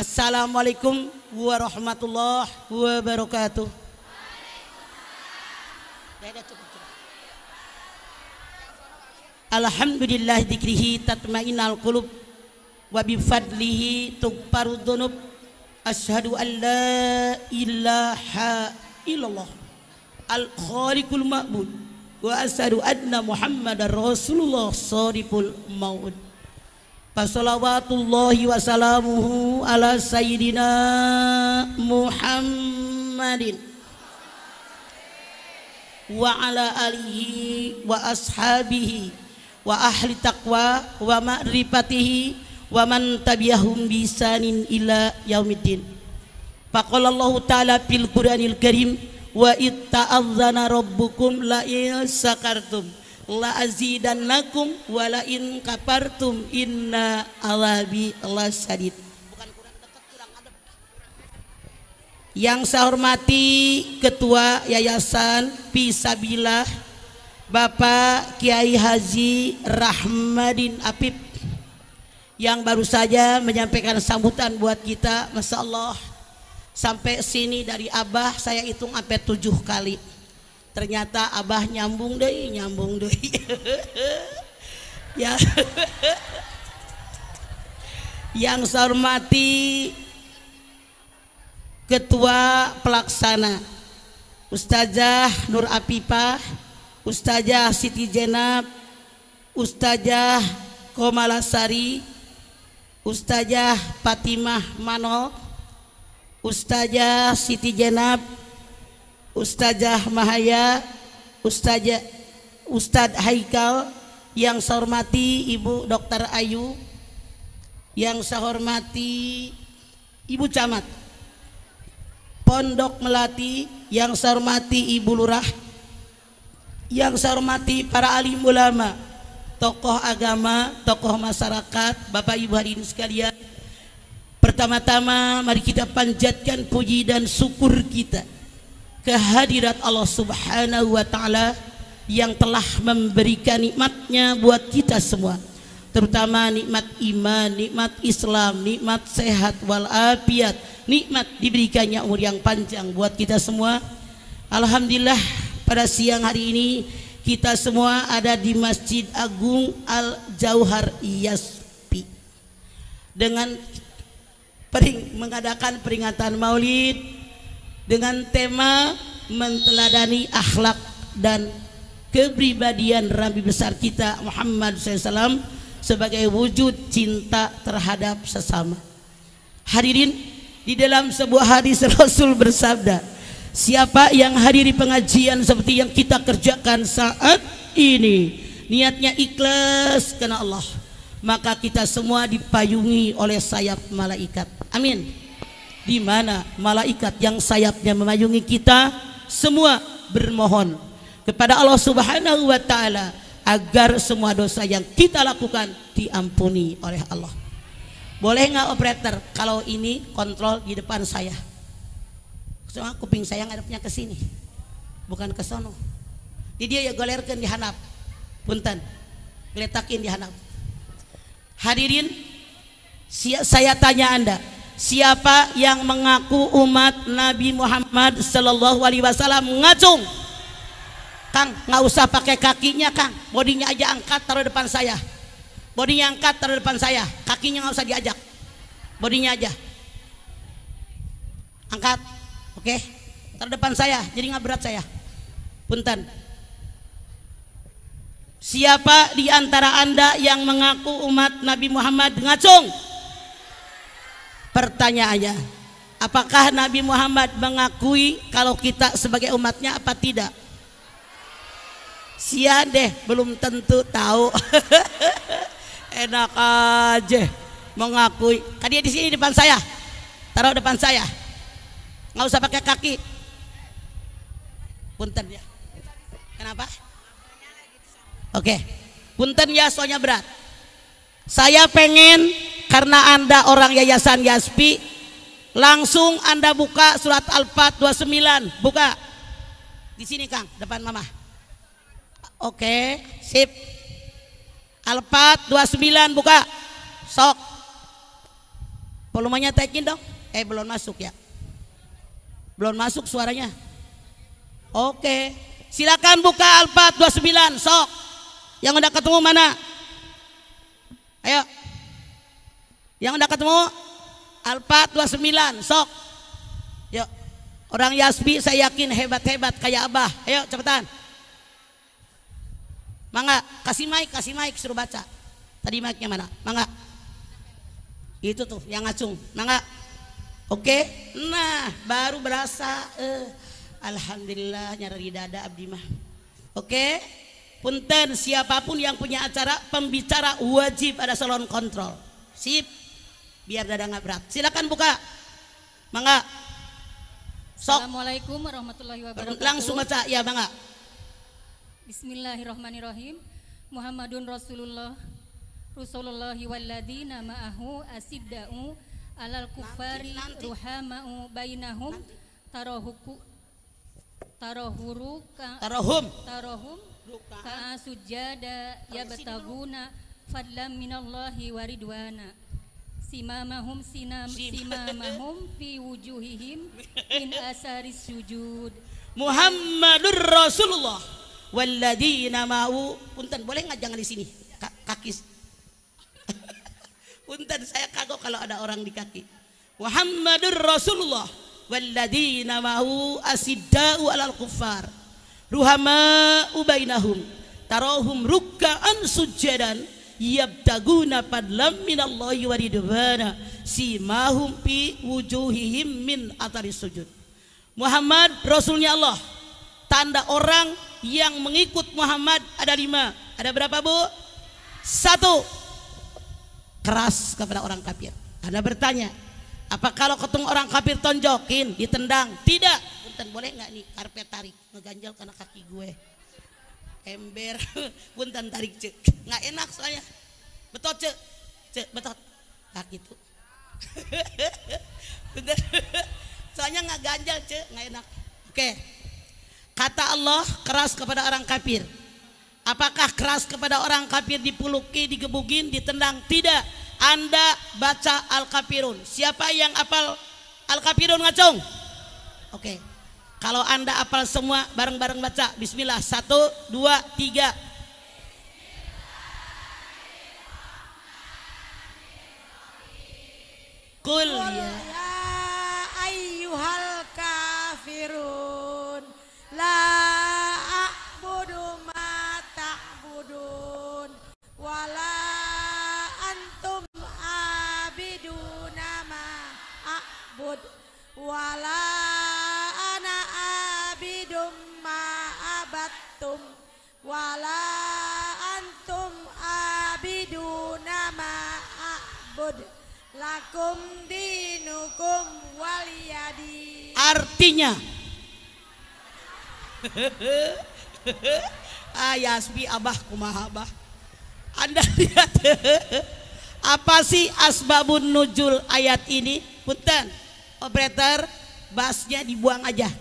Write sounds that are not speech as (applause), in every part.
Assalamualaikum warahmatullahi wabarakatuh. Alhamdulillah dikrihi tatmainal qulub wa bi fadlihi tughfaru dzunub asyhadu an la ilaha illallah al khaliqul ma'bud wa asyhadu anna muhammadar rasulullah sadiqul maud Wassalawatullahi wassalamuhu ala sayyidina Muhammadin wa ala alihi wa ashabihi wa ahli taqwa wa ma'rifatihi wa man tabi'ahum bisanin ila yaumiddin faqala Allah ta'ala fil Qur'anil Karim wa itta'adzana rabbukum la in sakartum la azidannakum wala in kapartum inna alabi lasadid Yang saya hormati Ketua Yayasan Pisabilah Bapak Kiai Haji Rahmadin Apip yang baru saja menyampaikan sambutan buat kita Masya Allah sampai sini dari Abah saya hitung sampai tujuh kali ternyata Abah nyambung deh nyambung deh (laughs) ya yang saya hormati Ketua Pelaksana Ustazah Nur Apipah Ustazah Siti Jenab Ustazah Komalasari Ustazah Fatimah Manol Ustazah Siti Jenab Ustazah Mahaya, Ustazah Ustadz Haikal, yang saya hormati Ibu Dr. Ayu, yang saya hormati Ibu Camat, Pondok Melati, yang saya hormati Ibu Lurah, yang saya hormati para alim ulama, tokoh agama, tokoh masyarakat, Bapak Ibu hadirin sekalian. Pertama-tama mari kita panjatkan puji dan syukur kita kehadirat Allah Subhanahu wa taala yang telah memberikan nikmatnya buat kita semua terutama nikmat iman, nikmat Islam, nikmat sehat walafiat, nikmat diberikannya umur yang panjang buat kita semua. Alhamdulillah pada siang hari ini kita semua ada di Masjid Agung Al Jauhar Yaspi dengan pering, mengadakan peringatan Maulid dengan tema menteladani akhlak dan kepribadian Rabi besar kita Muhammad SAW sebagai wujud cinta terhadap sesama. Hadirin, di dalam sebuah hadis (laughs) Rasul bersabda, siapa yang hadiri pengajian seperti yang kita kerjakan saat ini, niatnya ikhlas karena Allah, maka kita semua dipayungi oleh sayap malaikat. Amin di mana malaikat yang sayapnya memayungi kita semua bermohon kepada Allah Subhanahu wa taala agar semua dosa yang kita lakukan diampuni oleh Allah. Boleh nggak operator kalau ini kontrol di depan saya? Soalnya kuping saya ngadepnya ke sini, bukan ke sono. Di dia ya golerkan di hanap, punten, letakin di hanap. Hadirin, saya tanya anda, Siapa yang mengaku umat Nabi Muhammad Sallallahu Alaihi Wasallam mengacung, Kang nggak usah pakai kakinya Kang, bodinya aja angkat taruh depan saya, bodinya angkat taruh depan saya, kakinya nggak usah diajak, bodinya aja, angkat, oke, okay. taruh depan saya, jadi nggak berat saya, punten. Siapa di antara anda yang mengaku umat Nabi Muhammad ngacung? Pertanyaannya, apakah Nabi Muhammad mengakui kalau kita sebagai umatnya apa tidak? Sian deh, belum tentu tahu. (laughs) Enak aja mengakui. Tadi di sini depan saya. Taruh depan saya. Nggak usah pakai kaki. Punten ya. Kenapa? Oke. Okay. Punten ya soalnya berat. Saya pengen karena Anda orang Yayasan Yaspi, langsung Anda buka surat Al-Fat 29, buka. Di sini Kang, depan Mama. Oke, sip. Al-Fat 29 buka. Sok. Volumenya tekin dong. Eh belum masuk ya. Belum masuk suaranya. Oke. Silakan buka Al-Fat 29, sok. Yang udah ketemu mana? Ayo. Yang udah ketemu Alfa 29, sok. Yuk. Orang Yasbi saya yakin hebat-hebat kayak Abah. Ayo cepetan. Mangga, kasih mic, kasih mic suruh baca. Tadi mic-nya mana? Mangga. Itu tuh yang ngacung. Mangga. Oke. Nah, baru berasa eh alhamdulillah nyari dada abdi mah. Oke. Punten siapapun yang punya acara pembicara wajib ada salon kontrol. Sip biar dada nggak berat. Silakan buka. Mangga. Sok. Assalamualaikum warahmatullahi wabarakatuh. Langsung baca ya Mangga. Bismillahirrahmanirrahim. Muhammadun Rasulullah Rasulullahi walladina namaahu asidda'u alal kufari ruhama'u bainahum tarohuku tarohuru ka, tarohum tarohum ka'a sujada betaguna fadlam minallahi waridwana simamahum sinam simamahum fi wujuhihim min asaris sujud Muhammadur Rasulullah walladzina mau punten boleh nggak jangan di sini kaki (laughs) punten saya kagok kalau ada orang di kaki Muhammadur Rasulullah walladzina mau asidda'u alal kuffar ruhama ubainahum tarahum rukkaan sujadan yabtaguna fadlam minallahi wa ridwana simahum fi wujuhihim min atari sujud Muhammad Rasulnya Allah tanda orang yang mengikut Muhammad ada lima ada berapa bu? satu keras kepada orang kafir ada bertanya apa kalau ketemu orang kafir tonjokin ditendang tidak bukan boleh nggak nih karpet tarik ngeganjel karena kaki gue ember (laughs) punten tarik cek nggak enak soalnya, betot cek cek betot tak nah, gitu (laughs) bener soalnya nggak ganjal cek nggak enak oke kata Allah keras kepada orang kafir apakah keras kepada orang kafir dipuluki digebugin ditendang tidak anda baca al kafirun siapa yang apal al kafirun ngacung oke okay. Kalau anda apal semua bareng-bareng baca Bismillah satu dua tiga Kul ya ayyuhal kafirun la a'budu ma ta'budun wala antum abiduna ma a'bud wala wala antum abiduna nama a'bud lakum dinukum waliyadi artinya ayasbi (laughs) ah, abah kumahabah abah anda (laughs) lihat apa sih asbabun nujul ayat ini punten operator basnya dibuang aja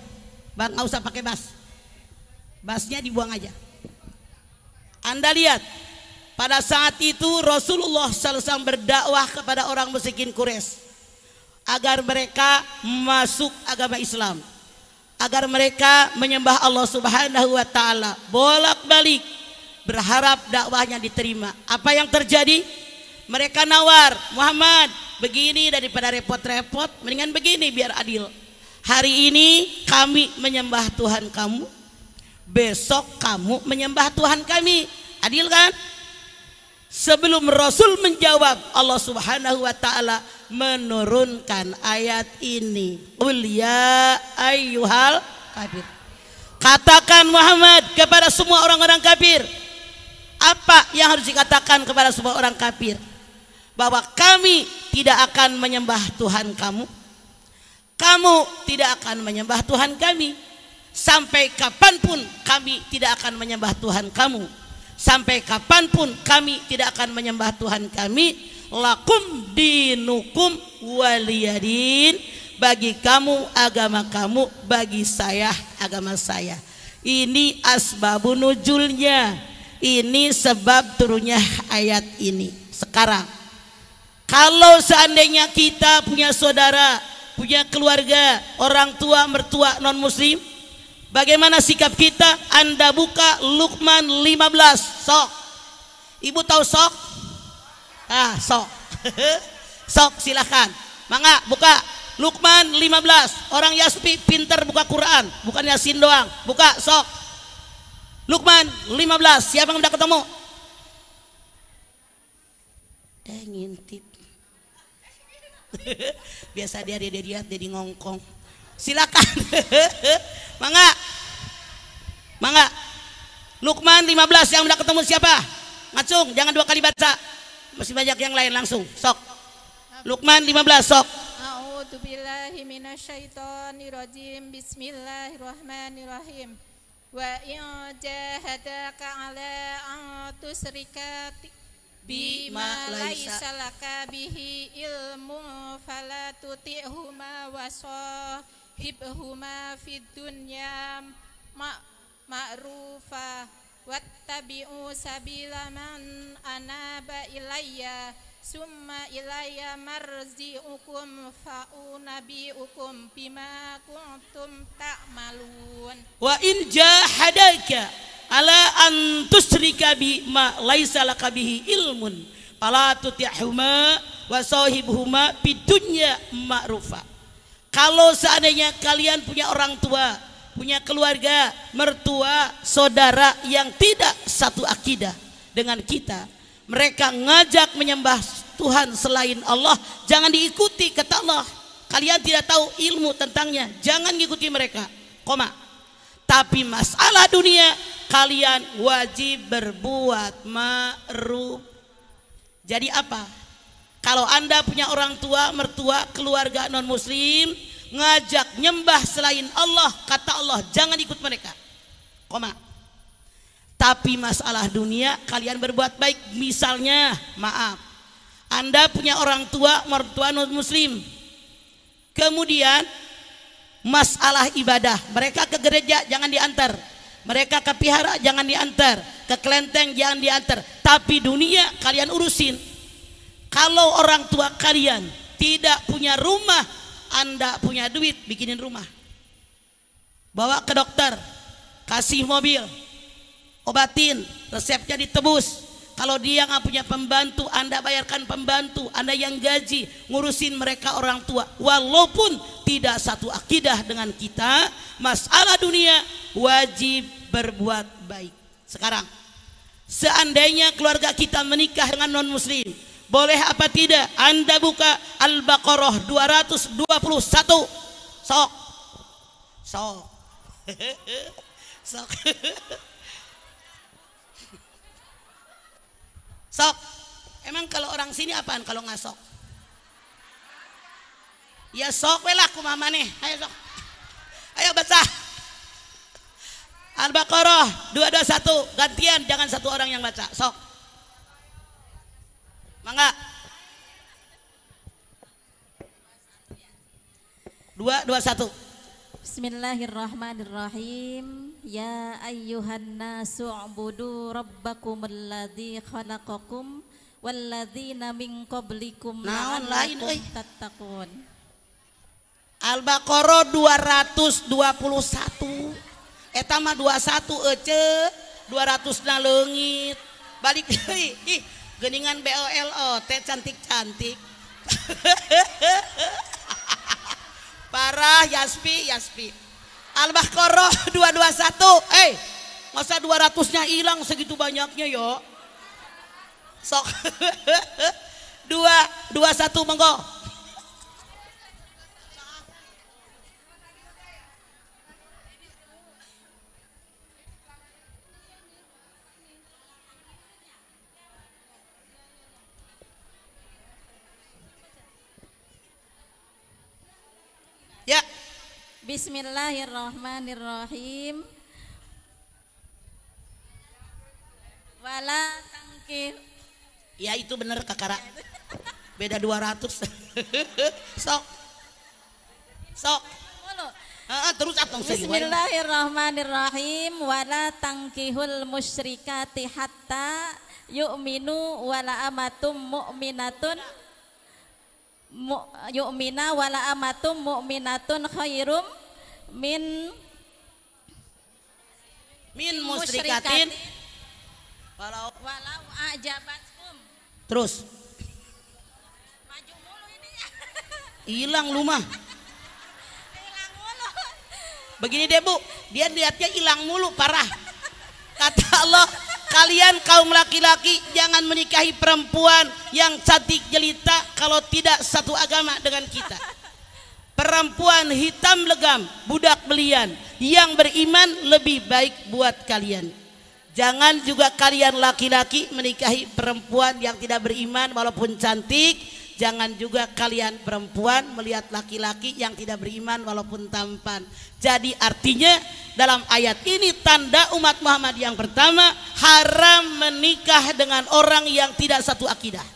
bang nggak usah pakai bas basnya dibuang aja anda lihat, pada saat itu Rasulullah SAW berdakwah kepada orang miskin Quraisy agar mereka masuk agama Islam, agar mereka menyembah Allah Subhanahu wa taala, bolak-balik berharap dakwahnya diterima. Apa yang terjadi? Mereka nawar, Muhammad, begini daripada repot-repot, mendingan begini biar adil. Hari ini kami menyembah Tuhan kamu, besok kamu menyembah Tuhan kami adil kan sebelum Rasul menjawab Allah Subhanahu wa taala menurunkan ayat ini qul ya ayyuhal kafir katakan Muhammad kepada semua orang-orang kafir apa yang harus dikatakan kepada semua orang kafir bahwa kami tidak akan menyembah Tuhan kamu kamu tidak akan menyembah Tuhan kami Sampai kapanpun kami tidak akan menyembah Tuhan kamu. Sampai kapanpun kami tidak akan menyembah Tuhan kami. Lakum dinukum waliyadin. Bagi kamu agama kamu, bagi saya agama saya. Ini asbabun nujulnya Ini sebab turunnya ayat ini. Sekarang kalau seandainya kita punya saudara, punya keluarga, orang tua, mertua non muslim, Bagaimana sikap kita? Anda buka Lukman 15. Sok. Ibu tahu sok? Ah, sok. (laughs) sok silahkan. Mangga buka Lukman 15. Orang Yaspi pinter buka Quran, bukan Yasin doang. Buka sok. Lukman 15. Siapa yang udah ketemu? Dengin tip. (laughs) Biasa dia dia dia dia, dia, dia ngongkong silakan (laughs) mangga mangga Lukman 15 yang udah ketemu siapa ngacung jangan dua kali baca masih banyak yang lain langsung sok Lukman 15 sok A'udzubillahi minasyaitonirrajim Bismillahirrahmanirrahim Wa in jahadaka ala an tusyrika bima laisa laka bihi ilmu fala tuti'huma waso hibhuma fid dunya ma'rufa wattabi'u sabila man anaba ilayya summa ilayya marzi'ukum fa'unabi'ukum bima kuntum ta'malun wa in jahadaka ala an tusyrika bima laisa laka bihi ilmun fala tuti'huma wa sahibhuma bidunya ma'rufa kalau seandainya kalian punya orang tua, punya keluarga, mertua, saudara yang tidak satu akidah dengan kita, mereka ngajak menyembah Tuhan selain Allah, jangan diikuti kata Allah. Kalian tidak tahu ilmu tentangnya, jangan ngikuti mereka. Koma. Tapi masalah dunia kalian wajib berbuat ma'ruf. Jadi apa? Kalau Anda punya orang tua, mertua, keluarga non-muslim, ngajak nyembah selain Allah, kata Allah, jangan ikut mereka. Koma. Tapi masalah dunia, kalian berbuat baik. Misalnya, maaf, Anda punya orang tua, mertua non-muslim. Kemudian, masalah ibadah. Mereka ke gereja, jangan diantar. Mereka ke pihara jangan diantar, ke kelenteng jangan diantar. Tapi dunia kalian urusin. Kalau orang tua kalian tidak punya rumah, Anda punya duit, bikinin rumah. Bawa ke dokter, kasih mobil, obatin, resepnya ditebus. Kalau dia nggak punya pembantu, Anda bayarkan pembantu, Anda yang gaji, ngurusin mereka orang tua. Walaupun tidak satu akidah dengan kita, masalah dunia wajib berbuat baik. Sekarang, seandainya keluarga kita menikah dengan non-muslim, boleh apa tidak? Anda buka Al-Baqarah 221. Sok. Sok. (laughs) Sok. (laughs) Sok. Emang kalau orang sini apaan kalau nggak sok? Ya sok we mama mama nih. Ayo sok. Ayo baca. Al-Baqarah 221. Gantian jangan satu orang yang baca. Sok. Mangga. Dua, dua, satu. Bismillahirrahmanirrahim. Ya ayyuhan nasu ubudu rabbakum alladhi khalaqakum walladhina min qablikum Naon lain Tattaqun. Al-Baqarah 221. Eta mah 21 ece, 200 na leungit. Balik deui. (laughs) Ih, geningan BOLO teh cantik-cantik (laughs) parah Yaspi Yaspi Al-Baqarah 221 eh hey, masa 200 nya hilang segitu banyaknya yo sok (laughs) dua dua satu monggo Bismillahirrahmanirrahim. Wala Ya itu bener kakara. Beda 200. (laughs) sok. Sok. Uh, terus atong Bismillahirrahmanirrahim wala tangkihul musyrikati hatta yu'minu wala amatum mu'minatun mu, yu'mina wala amatum mu'minatun khairum min min musyrikatin walau walau ajabatkum terus ya. (laughs) hilang lumah. begini deh Bu dia lihatnya hilang mulu parah kata Allah kalian kaum laki-laki jangan menikahi perempuan yang cantik jelita kalau tidak satu agama dengan kita perempuan hitam legam, budak belian yang beriman lebih baik buat kalian. Jangan juga kalian laki-laki menikahi perempuan yang tidak beriman walaupun cantik. Jangan juga kalian perempuan melihat laki-laki yang tidak beriman walaupun tampan. Jadi artinya dalam ayat ini tanda umat Muhammad yang pertama haram menikah dengan orang yang tidak satu akidah.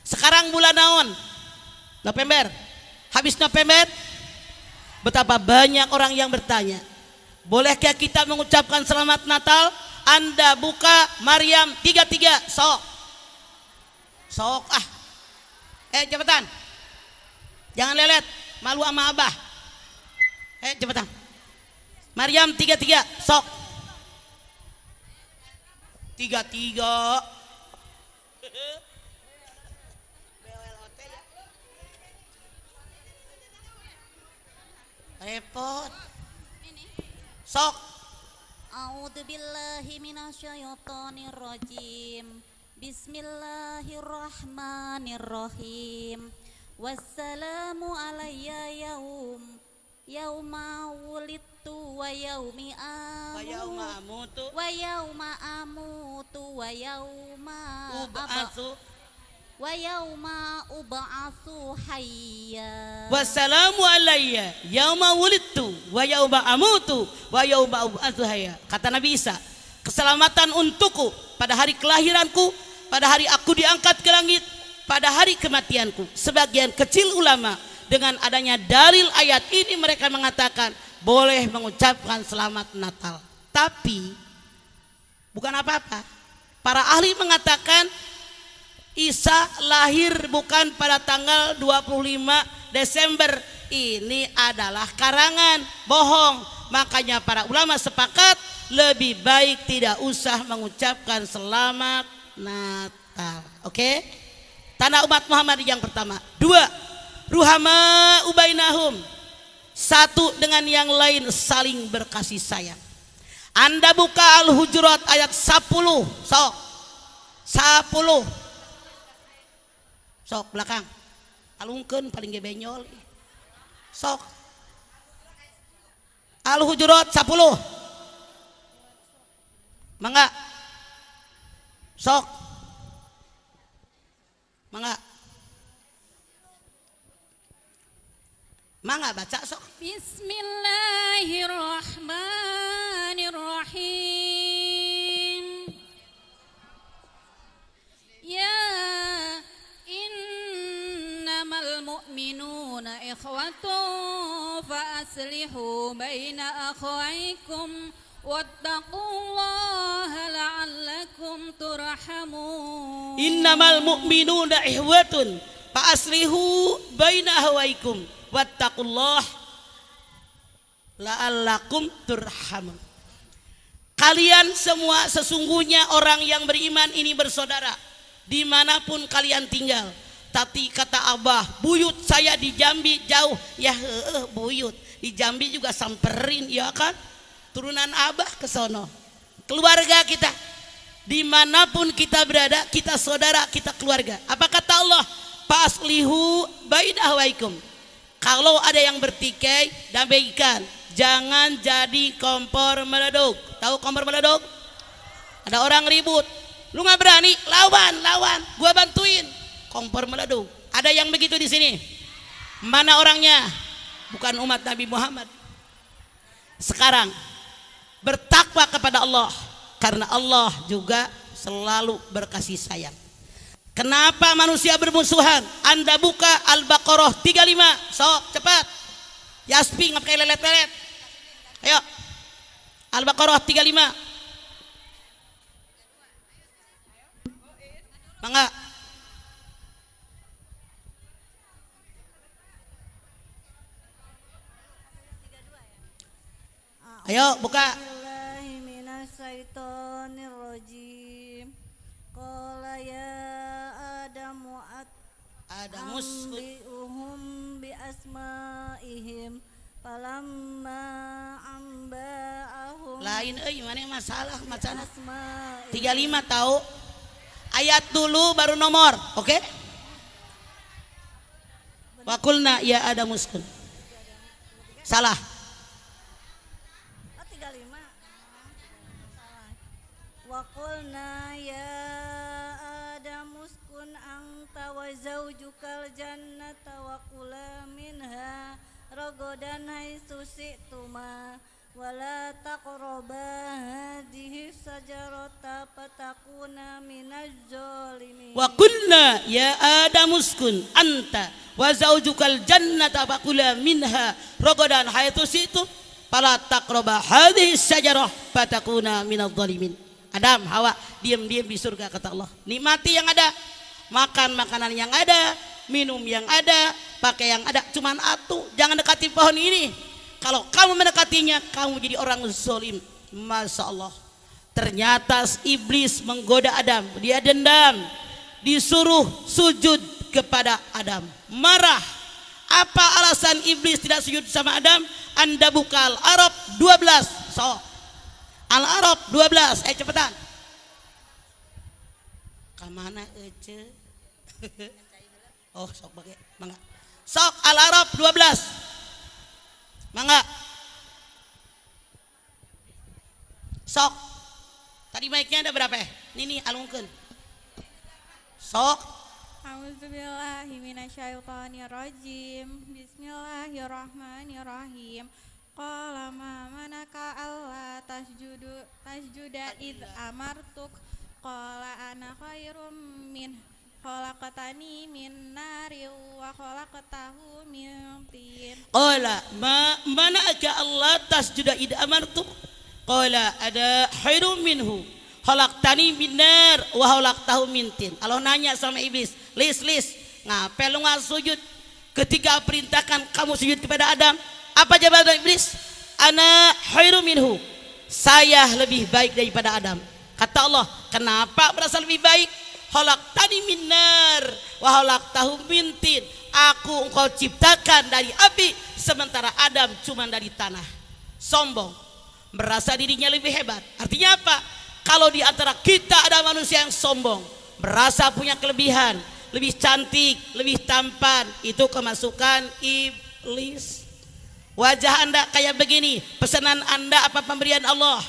Sekarang bulan naon? November. Habisnya November, Betapa banyak orang yang bertanya. Bolehkah kita mengucapkan selamat Natal? Anda buka Maryam 33 sok. Sok ah. Eh cepetan. Jangan lelet, malu sama Abah. Eh cepetan. Maryam 33 sok. 33 Repot. Sok. A'udzubillahi minasyaitonirrajim. Bismillahirrahmanirrahim. Wassalamu alayya yaum yauma wulidtu wa yaumi amutu wa yauma amutu wa yauma amutu wa yauma ويوم أبعث حيا والسلام علي يوم ولدت amutu. أموت ويوم kata Nabi Isa keselamatan untukku pada hari kelahiranku pada hari aku diangkat ke langit pada hari kematianku sebagian kecil ulama dengan adanya dalil ayat ini mereka mengatakan boleh mengucapkan selamat Natal tapi bukan apa-apa para ahli mengatakan Isa lahir bukan pada tanggal 25 Desember. Ini adalah karangan, bohong. Makanya para ulama sepakat lebih baik tidak usah mengucapkan selamat Natal. Oke? Tanah umat Muhammad yang pertama. Dua, ruhama ubainahum. Satu dengan yang lain saling berkasih sayang. Anda buka Al-Hujurat ayat 10. Sok. 10 sok belakang alungken paling ge benyol sok al hujurat 10 mangga sok mangga mangga baca sok bismillahirrahmanirrahim ya المؤمنون إخوة فأصلحوا بين أخويكم واتقوا الله لعلكم ترحمون إنما المؤمنون إخوة فأصلحوا بين أخويكم واتقوا الله la'allakum turhamun. Kalian semua sesungguhnya orang yang beriman ini bersaudara dimanapun kalian tinggal tapi kata Abah buyut saya di Jambi jauh ya he, buyut di Jambi juga samperin ya kan turunan Abah ke sono keluarga kita dimanapun kita berada kita saudara kita keluarga apa kata Allah paslihu waikum. kalau ada yang bertikai dan damaikan jangan jadi kompor meledok. tahu kompor meledok? ada orang ribut lu nggak berani lawan lawan gua bantuin kompor meleduk. Ada yang begitu di sini? Mana orangnya? Bukan umat Nabi Muhammad. Sekarang bertakwa kepada Allah karena Allah juga selalu berkasih sayang. Kenapa manusia bermusuhan? Anda buka Al-Baqarah 35. So cepat. Yaspi ngapain pakai lelet-lelet. Ayo. Al-Baqarah 35. Mangga. Ayo buka. Qala ya Adamu at Adamus ambi'uhum bi asma'ihim falamma amba'ahum lain eh, mana masalah tahu ayat dulu baru nomor oke okay? Wakulna ya ada muskun. Salah. qulna ya adam uskun anta wa zawjukal jannata wa qula minha ragadan haitsu syi'tuma wa la taqrabu hadhihi syajarata fatakuna minaz zalimin wa qulna ya adam uskun anta wa zawjukal jannata wa qula minha ragadan haitsu syi'tum fala taqrabu hadhihi syajarata fatakuna minaz zalimin Adam, Hawa, diam-diam di surga kata Allah. Nikmati yang ada, makan makanan yang ada, minum yang ada, pakai yang ada. Cuman atu, jangan dekati pohon ini. Kalau kamu mendekatinya, kamu jadi orang zolim. Masya Allah. Ternyata iblis menggoda Adam. Dia dendam. Disuruh sujud kepada Adam. Marah. Apa alasan iblis tidak sujud sama Adam? Anda bukal Arab 12. So, Al-Arab 12. Eh cepetan. Kamana ece? Eh, (laughs) oh, sok bagai. Mangga. Sok Al-Arab 12. Mangga. Sok. Tadi baiknya ada berapa Nini eh? Nih nih alungkeun. Sok Auzubillahiminasyaitonirrojim Bismillahirrahmanirrahim Qala ma manaka alla tasjudu tasjuda id amartuk Qala ana khairum min khalaqatani min nari wa khalaqatahu min tin Qala ma manaka alla tasjuda id amartuk Qala ada khairum minhu khalaqtani min nar wa khalaqtahu min tin Allah nanya sama iblis lis lis ngapa lu nggak sujud ketika perintahkan kamu sujud kepada Adam apa jawaban iblis? Ana khairu minhu. Saya lebih baik daripada Adam. Kata Allah, kenapa merasa lebih baik? Holak tani minar, waholak tahu mintin. Aku engkau ciptakan dari api, sementara Adam cuma dari tanah. Sombong, merasa dirinya lebih hebat. Artinya apa? Kalau di antara kita ada manusia yang sombong, merasa punya kelebihan, lebih cantik, lebih tampan, itu kemasukan iblis. Wajah Anda kayak begini, pesanan Anda apa pemberian Allah?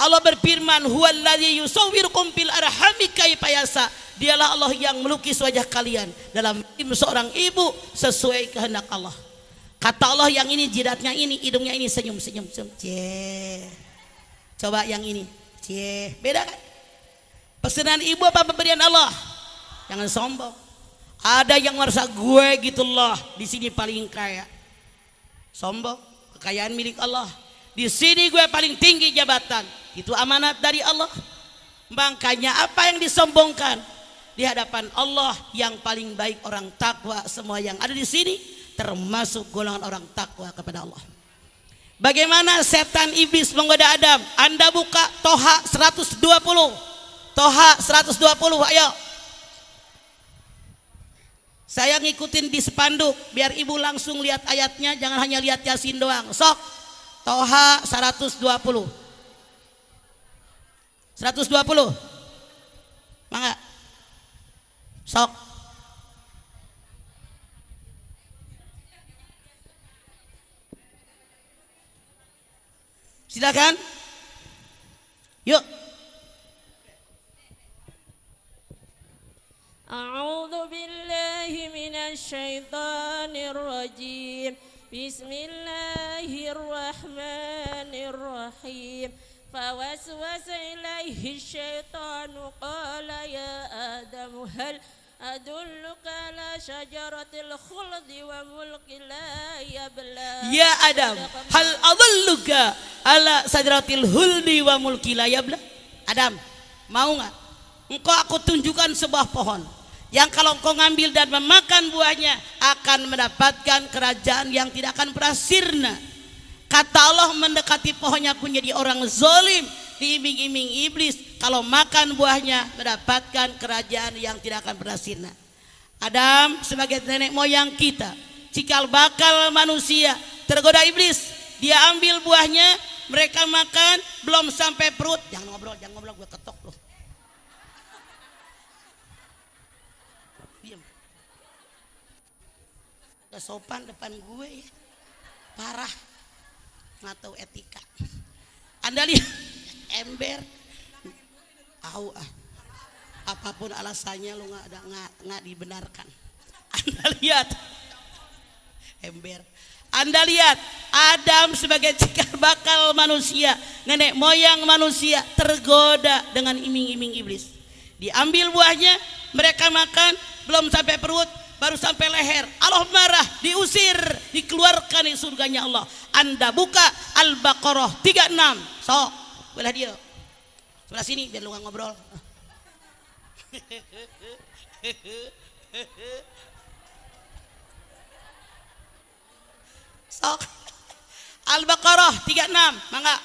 Allah berfirman, arhami Dialah Allah yang melukis wajah kalian dalam seorang ibu sesuai kehendak Allah. Kata Allah yang ini jidatnya ini, hidungnya ini senyum senyum senyum. Cie. Coba yang ini. Cie. Beda kan? Pesanan ibu apa pemberian Allah? Jangan sombong. Ada yang merasa gue gitu loh di sini paling kaya. Sombong, kekayaan milik Allah. Di sini gue paling tinggi jabatan. Itu amanat dari Allah. Makanya apa yang disombongkan di hadapan Allah yang paling baik orang takwa semua yang ada di sini termasuk golongan orang takwa kepada Allah. Bagaimana setan iblis menggoda Adam? Anda buka Toha 120. Toha 120 ayo. Saya ngikutin di spanduk biar ibu langsung lihat ayatnya jangan hanya lihat Yasin doang. Sok. Toha 120. 120. Mangga. Sok. Silakan. Yuk. أعوذ بالله من الشيطان الرجيم بسم الله الرحمن الرحيم فوسوس إليه الشيطان قال يا آدم هل أدلك على شجرة الخلد وملك لا يبلى يا آدم هل أدلك على شجرة الخلد وملك لا يبلى آدم mau nggak engkau aku tunjukkan sebuah pohon yang kalau engkau ngambil dan memakan buahnya akan mendapatkan kerajaan yang tidak akan pernah sirna. Kata Allah mendekati pohonnya pun jadi orang zolim diiming-iming iblis kalau makan buahnya mendapatkan kerajaan yang tidak akan pernah sirna. Adam sebagai nenek moyang kita cikal bakal manusia tergoda iblis dia ambil buahnya mereka makan belum sampai perut jangan ngobrol jangan ngobrol gue ketok sopan depan gue ya parah nggak tahu etika anda lihat ember au ah apapun alasannya lu nggak ada nggak nggak dibenarkan anda lihat ember anda lihat Adam sebagai cikal bakal manusia nenek moyang manusia tergoda dengan iming-iming iblis diambil buahnya mereka makan belum sampai perut baru sampai leher. Allah marah, diusir, dikeluarkan dari surganya Allah. Anda buka Al-Baqarah 36. So, belah dia. Sebelah sini biar lu ngobrol. (laughs) So, Al-Baqarah 36, mangga.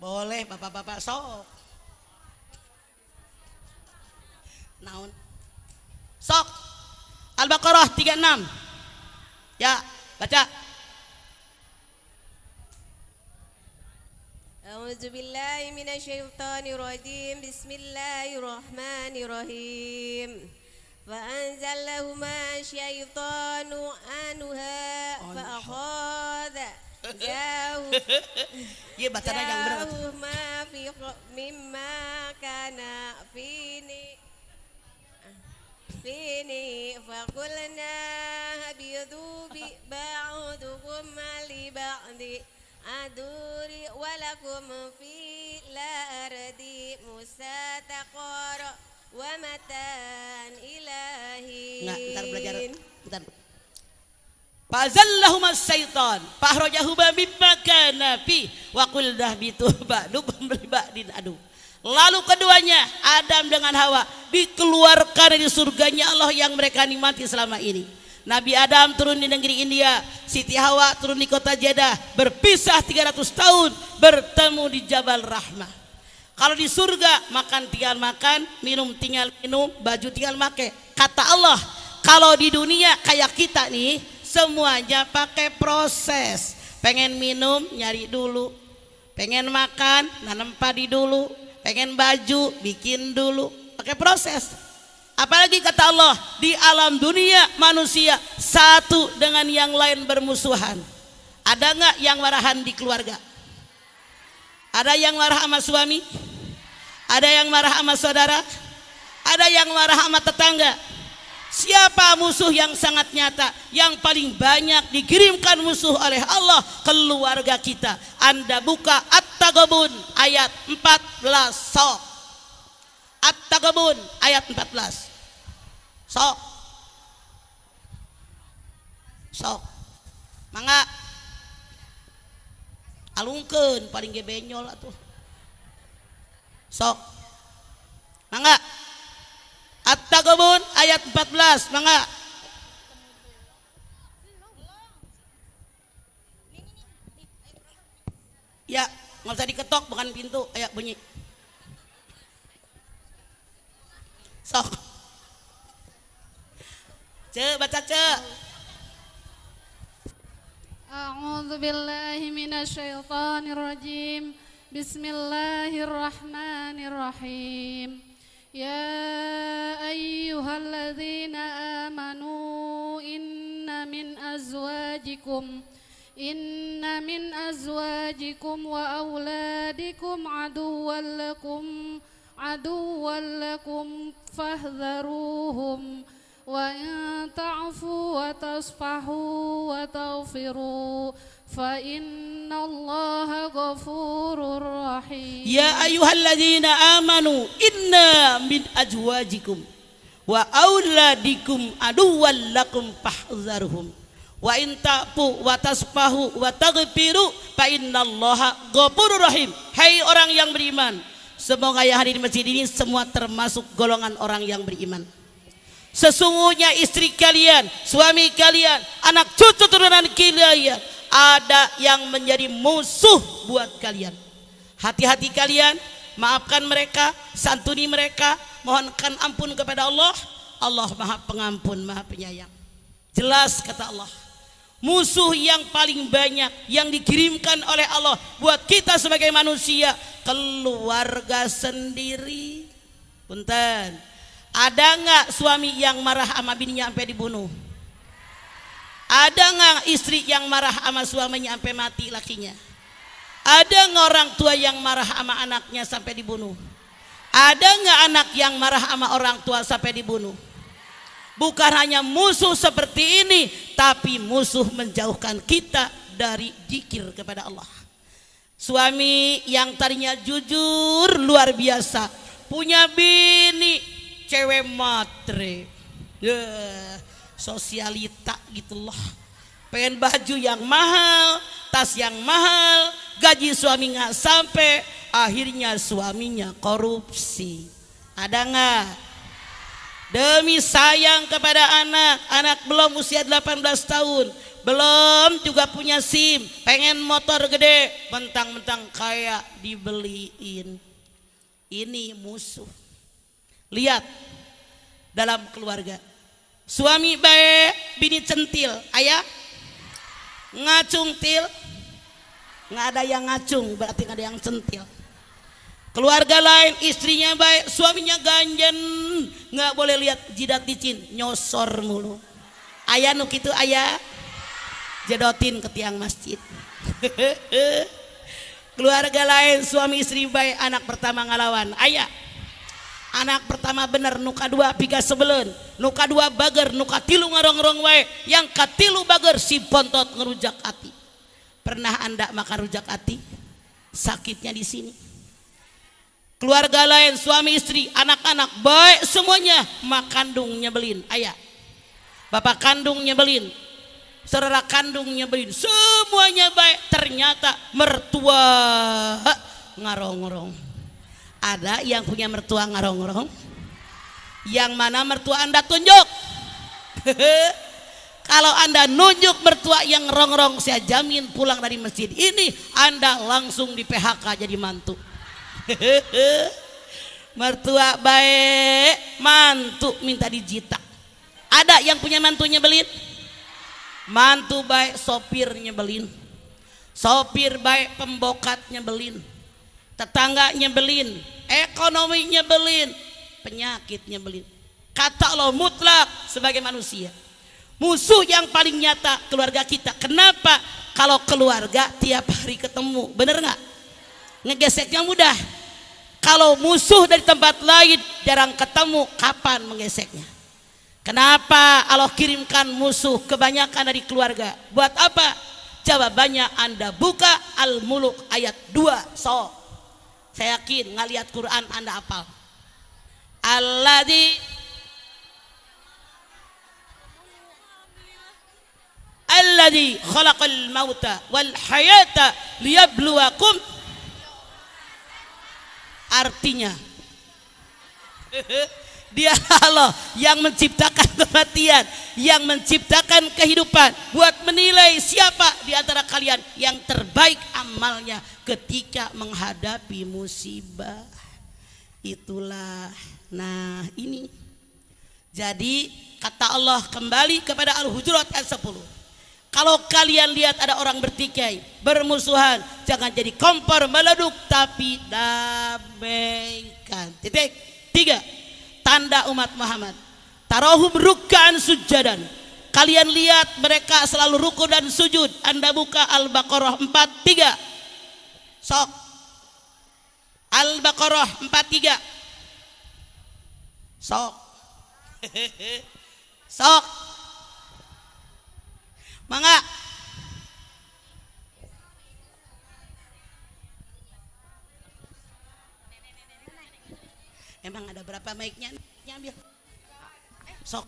Boleh bapak-bapak sok. Naon? Sok. Al-Baqarah 36. Ya, baca. أعوذ بالله من الشيطان الرجيم بسم الله الرحمن الرحيم فأنزلهما الشيطان عنها فأخذ jauh ya bacanya yang benar jauh ma fi mimma kana fini فيني فقلنا هبيذوا بعضكم لبعض أدوري ولكم في الأرض مساتقر ومتان إلهي Nah, bentar belajar. Bentar. mimma kana fi wa qul Lalu keduanya Adam dengan Hawa dikeluarkan dari surganya Allah yang mereka nikmati selama ini. Nabi Adam turun di negeri India, Siti Hawa turun di kota Jeddah, berpisah 300 tahun, bertemu di Jabal Rahmah. Kalau di surga makan tinggal makan, minum tinggal minum, baju tinggal pakai. Kata Allah, kalau di dunia kayak kita nih, semuanya pakai proses. Pengen minum nyari dulu, pengen makan nanam padi dulu, pengen baju bikin dulu pakai proses apalagi kata Allah di alam dunia manusia satu dengan yang lain bermusuhan ada nggak yang marahan di keluarga ada yang marah sama suami ada yang marah sama saudara ada yang marah sama tetangga Siapa musuh yang sangat nyata Yang paling banyak dikirimkan musuh oleh Allah Keluarga kita Anda buka At-Tagabun ayat 14 so. At-Tagabun ayat 14 Sok, sok, Mangga Alungken paling gebenyol atuh Sok Mangga At-Taghabun ayat 14 mga Ya, nggak usah diketok bukan pintu, ayak bunyi. Sok. Ce, baca ce. A'udzu billahi minasyaitonir rajim. Bismillahirrahmanirrahim. يا أيها الذين آمنوا إن من أزواجكم إن من أزواجكم وأولادكم عدوا لكم عدوا لكم فاحذروهم وإن تعفوا وتصفحوا وتغفروا Ya الله غفور amanu inna min ajwajikum wa إنا من أزواجكم وأولادكم عدوا لكم wa tasfahu wa taghfiru fa innallaha ghafurur rahim. Hai orang yang beriman, semoga yang hadir di masjid ini semua termasuk golongan orang yang beriman. Sesungguhnya istri kalian, suami kalian, anak cucu turunan kalian, ada yang menjadi musuh buat kalian. Hati-hati kalian, maafkan mereka, santuni mereka, mohonkan ampun kepada Allah. Allah Maha Pengampun, Maha Penyayang. Jelas kata Allah. Musuh yang paling banyak yang dikirimkan oleh Allah buat kita sebagai manusia, keluarga sendiri. Punten. Ada nggak suami yang marah sama bininya sampai dibunuh? Ada nggak istri yang marah sama suaminya sampai mati lakinya? Ada nggak orang tua yang marah sama anaknya sampai dibunuh? Ada nggak anak yang marah sama orang tua sampai dibunuh? Bukan hanya musuh seperti ini, tapi musuh menjauhkan kita dari zikir kepada Allah. Suami yang tadinya jujur luar biasa, punya bini cewek matre. Yeah sosialita gitu loh pengen baju yang mahal tas yang mahal gaji suami nggak sampai akhirnya suaminya korupsi ada nggak demi sayang kepada anak anak belum usia 18 tahun belum juga punya SIM pengen motor gede mentang-mentang kaya dibeliin ini musuh lihat dalam keluarga suami baik bini centil ayah ngacung til nggak ada yang ngacung berarti nggak ada yang centil keluarga lain istrinya baik suaminya ganjen nggak boleh lihat jidat dicin, nyosor mulu ayah nuk itu ayah jedotin ke tiang masjid (laughs) keluarga lain suami istri baik anak pertama ngalawan ayah anak pertama bener nuka dua piga sebelen nuka dua bager nuka tilu ngarong-rong wae yang katilu bager si pontot ngerujak ati. pernah anda makan rujak ati? sakitnya di sini keluarga lain suami istri anak-anak baik semuanya mak kandung nyebelin ayah bapak kandung nyebelin saudara kandung nyebelin semuanya baik ternyata mertua ngarong-rong ada yang punya mertua ngarong-ngarong? Yang mana mertua Anda tunjuk? (laughs) Kalau Anda nunjuk mertua yang rongrong, saya jamin pulang dari masjid ini Anda langsung di PHK jadi mantu. (laughs) mertua baik, mantu minta dijita. Ada yang punya mantunya belit Mantu baik sopirnya belin, Sopir baik pembokatnya belin tetangga nyebelin, ekonomi nyebelin, penyakit nyebelin. Kata Allah mutlak sebagai manusia. Musuh yang paling nyata keluarga kita. Kenapa? Kalau keluarga tiap hari ketemu, bener nggak? Ngegeseknya mudah. Kalau musuh dari tempat lain jarang ketemu, kapan menggeseknya? Kenapa Allah kirimkan musuh kebanyakan dari keluarga? Buat apa? Jawabannya Anda buka Al-Muluk ayat 2. So, saya yakin ngelihat Quran Anda hafal. Alladzi Alladzi khalaqal mauta wal hayata liyabluwakum artinya (laughs) Dia Allah (laughs) yang menciptakan kematian, yang menciptakan kehidupan, buat menilai siapa di antara kalian yang terbaik amalnya ketika menghadapi musibah. Itulah. Nah, ini. Jadi kata Allah kembali kepada Al-Hujurat ayat 10. Kalau kalian lihat ada orang bertikai, bermusuhan, jangan jadi kompor meleduk tapi damaikan. Titik. Tiga tanda umat Muhammad tarohum rukaan sujudan. kalian lihat mereka selalu ruku dan sujud anda buka Al-Baqarah 43 sok Al-Baqarah 43 sok (laughs) sok mangga Emang ada berapa mic-nya? Ambil. Sok.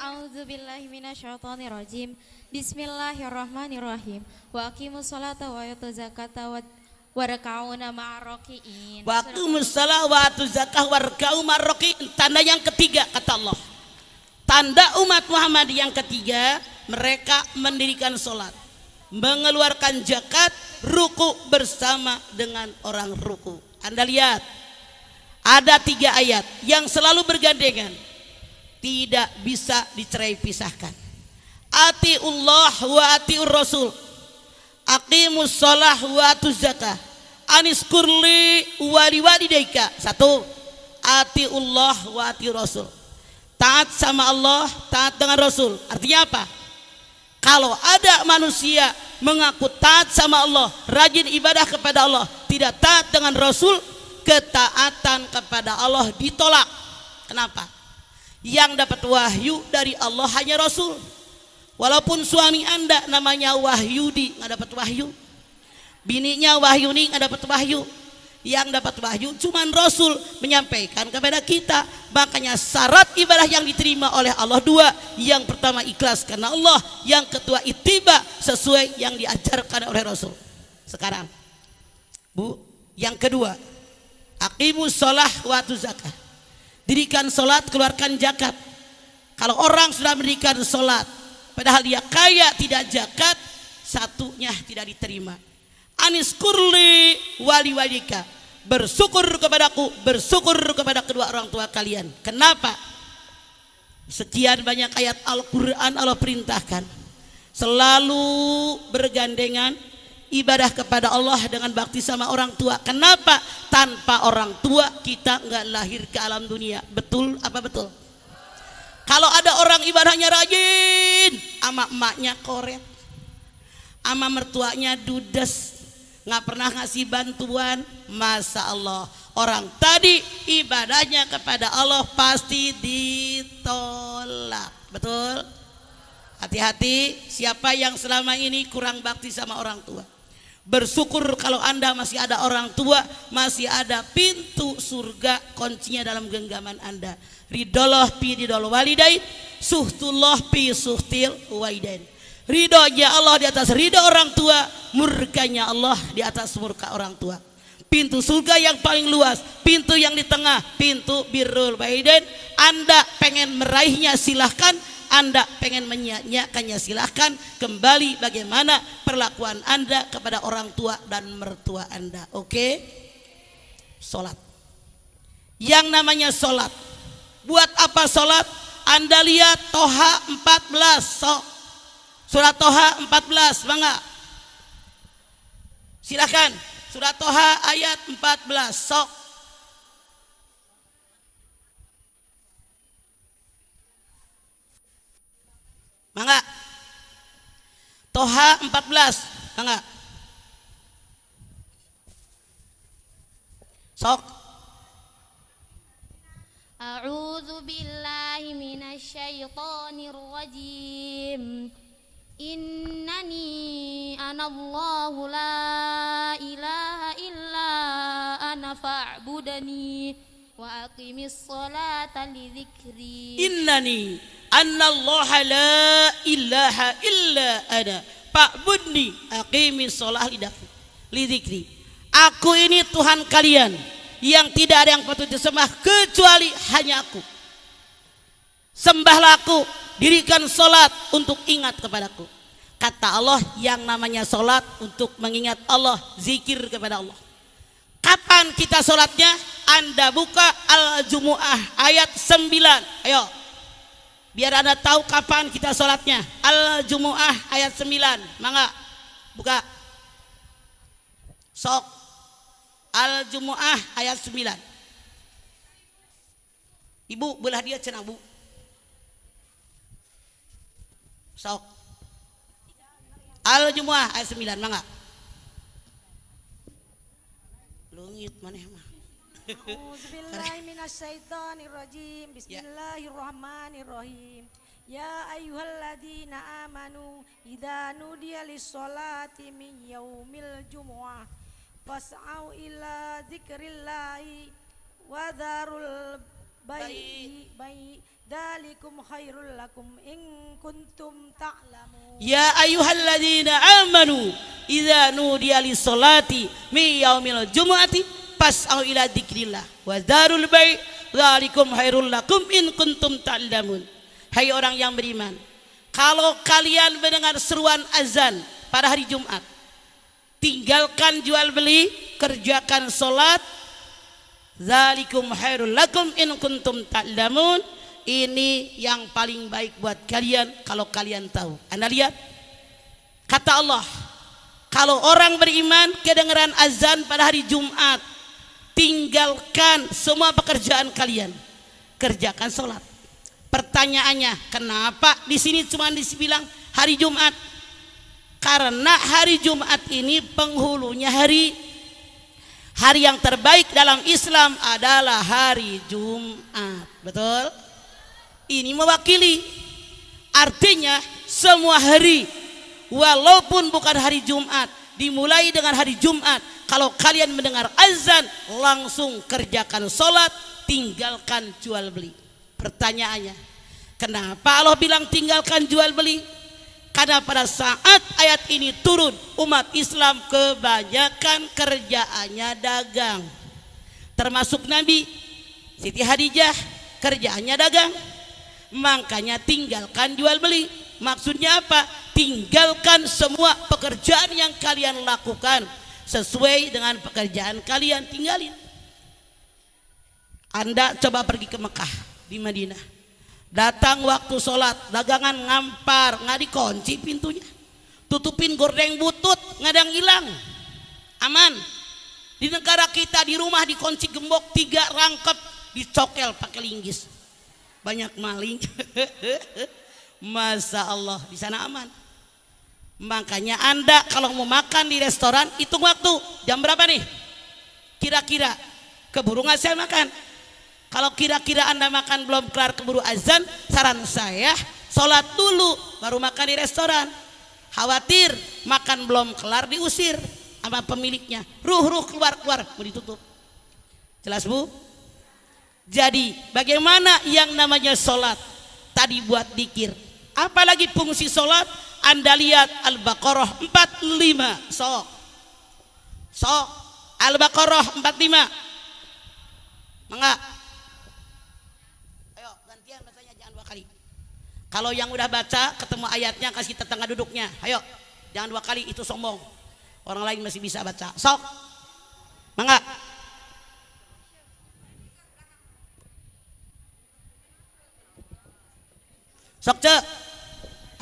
A'udzubillahiminasyaitonirrojim Bismillahirrahmanirrahim Wa aqimus sholata wa yatu zakata wa warkauna ma'arroki'in Wa aqimus wa zakah warkau ma'arroki'in Tanda yang ketiga kata Allah Tanda umat Muhammad yang ketiga Mereka mendirikan sholat Mengeluarkan zakat, Ruku bersama dengan orang ruku anda lihat, ada tiga ayat yang selalu bergandengan, tidak bisa dicerai pisahkan. Atiullah wa atiur rasul. Aqimus shalah wa atuz zakah. Anis kurli wali walidaika. Satu. Atiullah wa ati rasul. Taat sama Allah, taat dengan Rasul. Artinya apa? Kalau ada manusia mengaku taat sama Allah, rajin ibadah kepada Allah, tidak taat dengan Rasul, ketaatan kepada Allah ditolak. Kenapa? Yang dapat wahyu dari Allah hanya Rasul. Walaupun suami anda namanya Wahyudi nggak dapat wahyu, bininya Wahyuni nggak dapat wahyu, yang dapat wahyu cuman Rasul menyampaikan kepada kita makanya syarat ibadah yang diterima oleh Allah dua yang pertama ikhlas karena Allah yang ketua itiba sesuai yang diajarkan oleh Rasul sekarang Bu yang kedua akimu sholat waktu zakat dirikan sholat keluarkan zakat kalau orang sudah mendirikan sholat padahal dia kaya tidak zakat satunya tidak diterima anis kurli wali walika bersyukur kepadaku, bersyukur kepada kedua orang tua kalian. Kenapa? Sekian banyak ayat Al-Quran Allah perintahkan. Selalu bergandengan ibadah kepada Allah dengan bakti sama orang tua. Kenapa? Tanpa orang tua kita nggak lahir ke alam dunia. Betul apa betul? Kalau ada orang ibadahnya rajin, ama emaknya koret, ama mertuanya dudes, nggak pernah ngasih bantuan masa Allah orang tadi ibadahnya kepada Allah pasti ditolak betul hati-hati siapa yang selama ini kurang bakti sama orang tua bersyukur kalau anda masih ada orang tua masih ada pintu surga kuncinya dalam genggaman anda ridollah pi ridol walidain suhtullah pi suhtil walidain Ridhonya Allah di atas ridho orang tua, murkanya Allah di atas murka orang tua. Pintu surga yang paling luas, pintu yang di tengah, pintu birrul baiden. Anda pengen meraihnya silahkan, Anda pengen menyanyiakannya silahkan. Kembali bagaimana perlakuan Anda kepada orang tua dan mertua Anda. Oke? Sholat. Yang namanya sholat. Buat apa sholat? Anda lihat Toha 14 so Surat Toha 14, bangga. Silahkan Surat Toha ayat 14. Sok. Bangga. Toha 14. bangga. Sok. A'udzu billahi syaithanir rajim. Innani anallahu la ilaha illa ana fa'budani wa aqimis salata li dhikri Innani anAllahu la ilaha illa ana fa'budni aqimis salah li dhikri Aku ini Tuhan kalian yang tidak ada yang patut disembah kecuali hanya aku. Sembahlah aku Dirikan solat untuk ingat kepadaku. Kata Allah yang namanya solat untuk mengingat Allah, zikir kepada Allah. Kapan kita solatnya? Anda buka Al-Jumu'ah ayat 9. Ayo. Biar Anda tahu kapan kita solatnya. Al-Jumu'ah ayat 9. Mangga. Buka. Sok. Al-Jumu'ah ayat 9. Ibu belah dia cenah bu sok al jumuah ayat 9 mangga lungit maneh mah Bismillahirrahmanirrahim. Ya. Bismillahirrahmanirrahim. Ya ayyuhalladzina amanu idza nudiya lis-salati min yaumil jumu'ah fas'au ila dzikrillahi wa dzarul bai'i bai'i Dalikum khairul lakum in kuntum ta'lamun. Ya ayyuhalladzina amanu idza nudiya lis-salati min yaumil jumu'ati pas'au ila dzikrillah wa dzarul bai' dzalikum khairul lakum in kuntum ta'lamun. Hai orang yang beriman, kalau kalian mendengar seruan azan pada hari Jumat, tinggalkan jual beli, kerjakan salat, dzalikum khairul lakum in kuntum ta'lamun. Ta ini yang paling baik buat kalian kalau kalian tahu. Anda lihat kata Allah, kalau orang beriman kedengaran azan pada hari Jumat, tinggalkan semua pekerjaan kalian, kerjakan sholat. Pertanyaannya, kenapa di sini cuma dibilang hari Jumat? Karena hari Jumat ini penghulunya hari hari yang terbaik dalam Islam adalah hari Jumat. Betul? ini mewakili artinya semua hari walaupun bukan hari Jumat dimulai dengan hari Jumat kalau kalian mendengar azan langsung kerjakan sholat tinggalkan jual beli pertanyaannya kenapa Allah bilang tinggalkan jual beli karena pada saat ayat ini turun umat Islam kebanyakan kerjaannya dagang termasuk Nabi Siti Hadijah kerjaannya dagang Makanya tinggalkan jual beli. Maksudnya apa? Tinggalkan semua pekerjaan yang kalian lakukan sesuai dengan pekerjaan kalian tinggalin. Anda coba pergi ke Mekah di Madinah. Datang waktu sholat, dagangan ngampar, nggak dikunci pintunya. Tutupin goreng butut, nggak ada yang hilang. Aman. Di negara kita di rumah dikunci gembok tiga rangkep dicokel pakai linggis banyak maling (laughs) masa Allah di sana aman makanya anda kalau mau makan di restoran hitung waktu jam berapa nih kira-kira keburu nggak saya makan kalau kira-kira anda makan belum kelar keburu azan saran saya sholat dulu baru makan di restoran khawatir makan belum kelar diusir sama pemiliknya ruh ruh keluar keluar mau ditutup jelas bu jadi bagaimana yang namanya sholat tadi buat dikir. Apalagi fungsi sholat Anda lihat Al-Baqarah 45 so, so Al-Baqarah 45. Mengga Ayo gantian bacanya jangan dua kali. Kalau yang udah baca ketemu ayatnya kasih tetangga duduknya. Ayo jangan dua kali itu sombong. Orang lain masih bisa baca. So, Mengga Sok cek.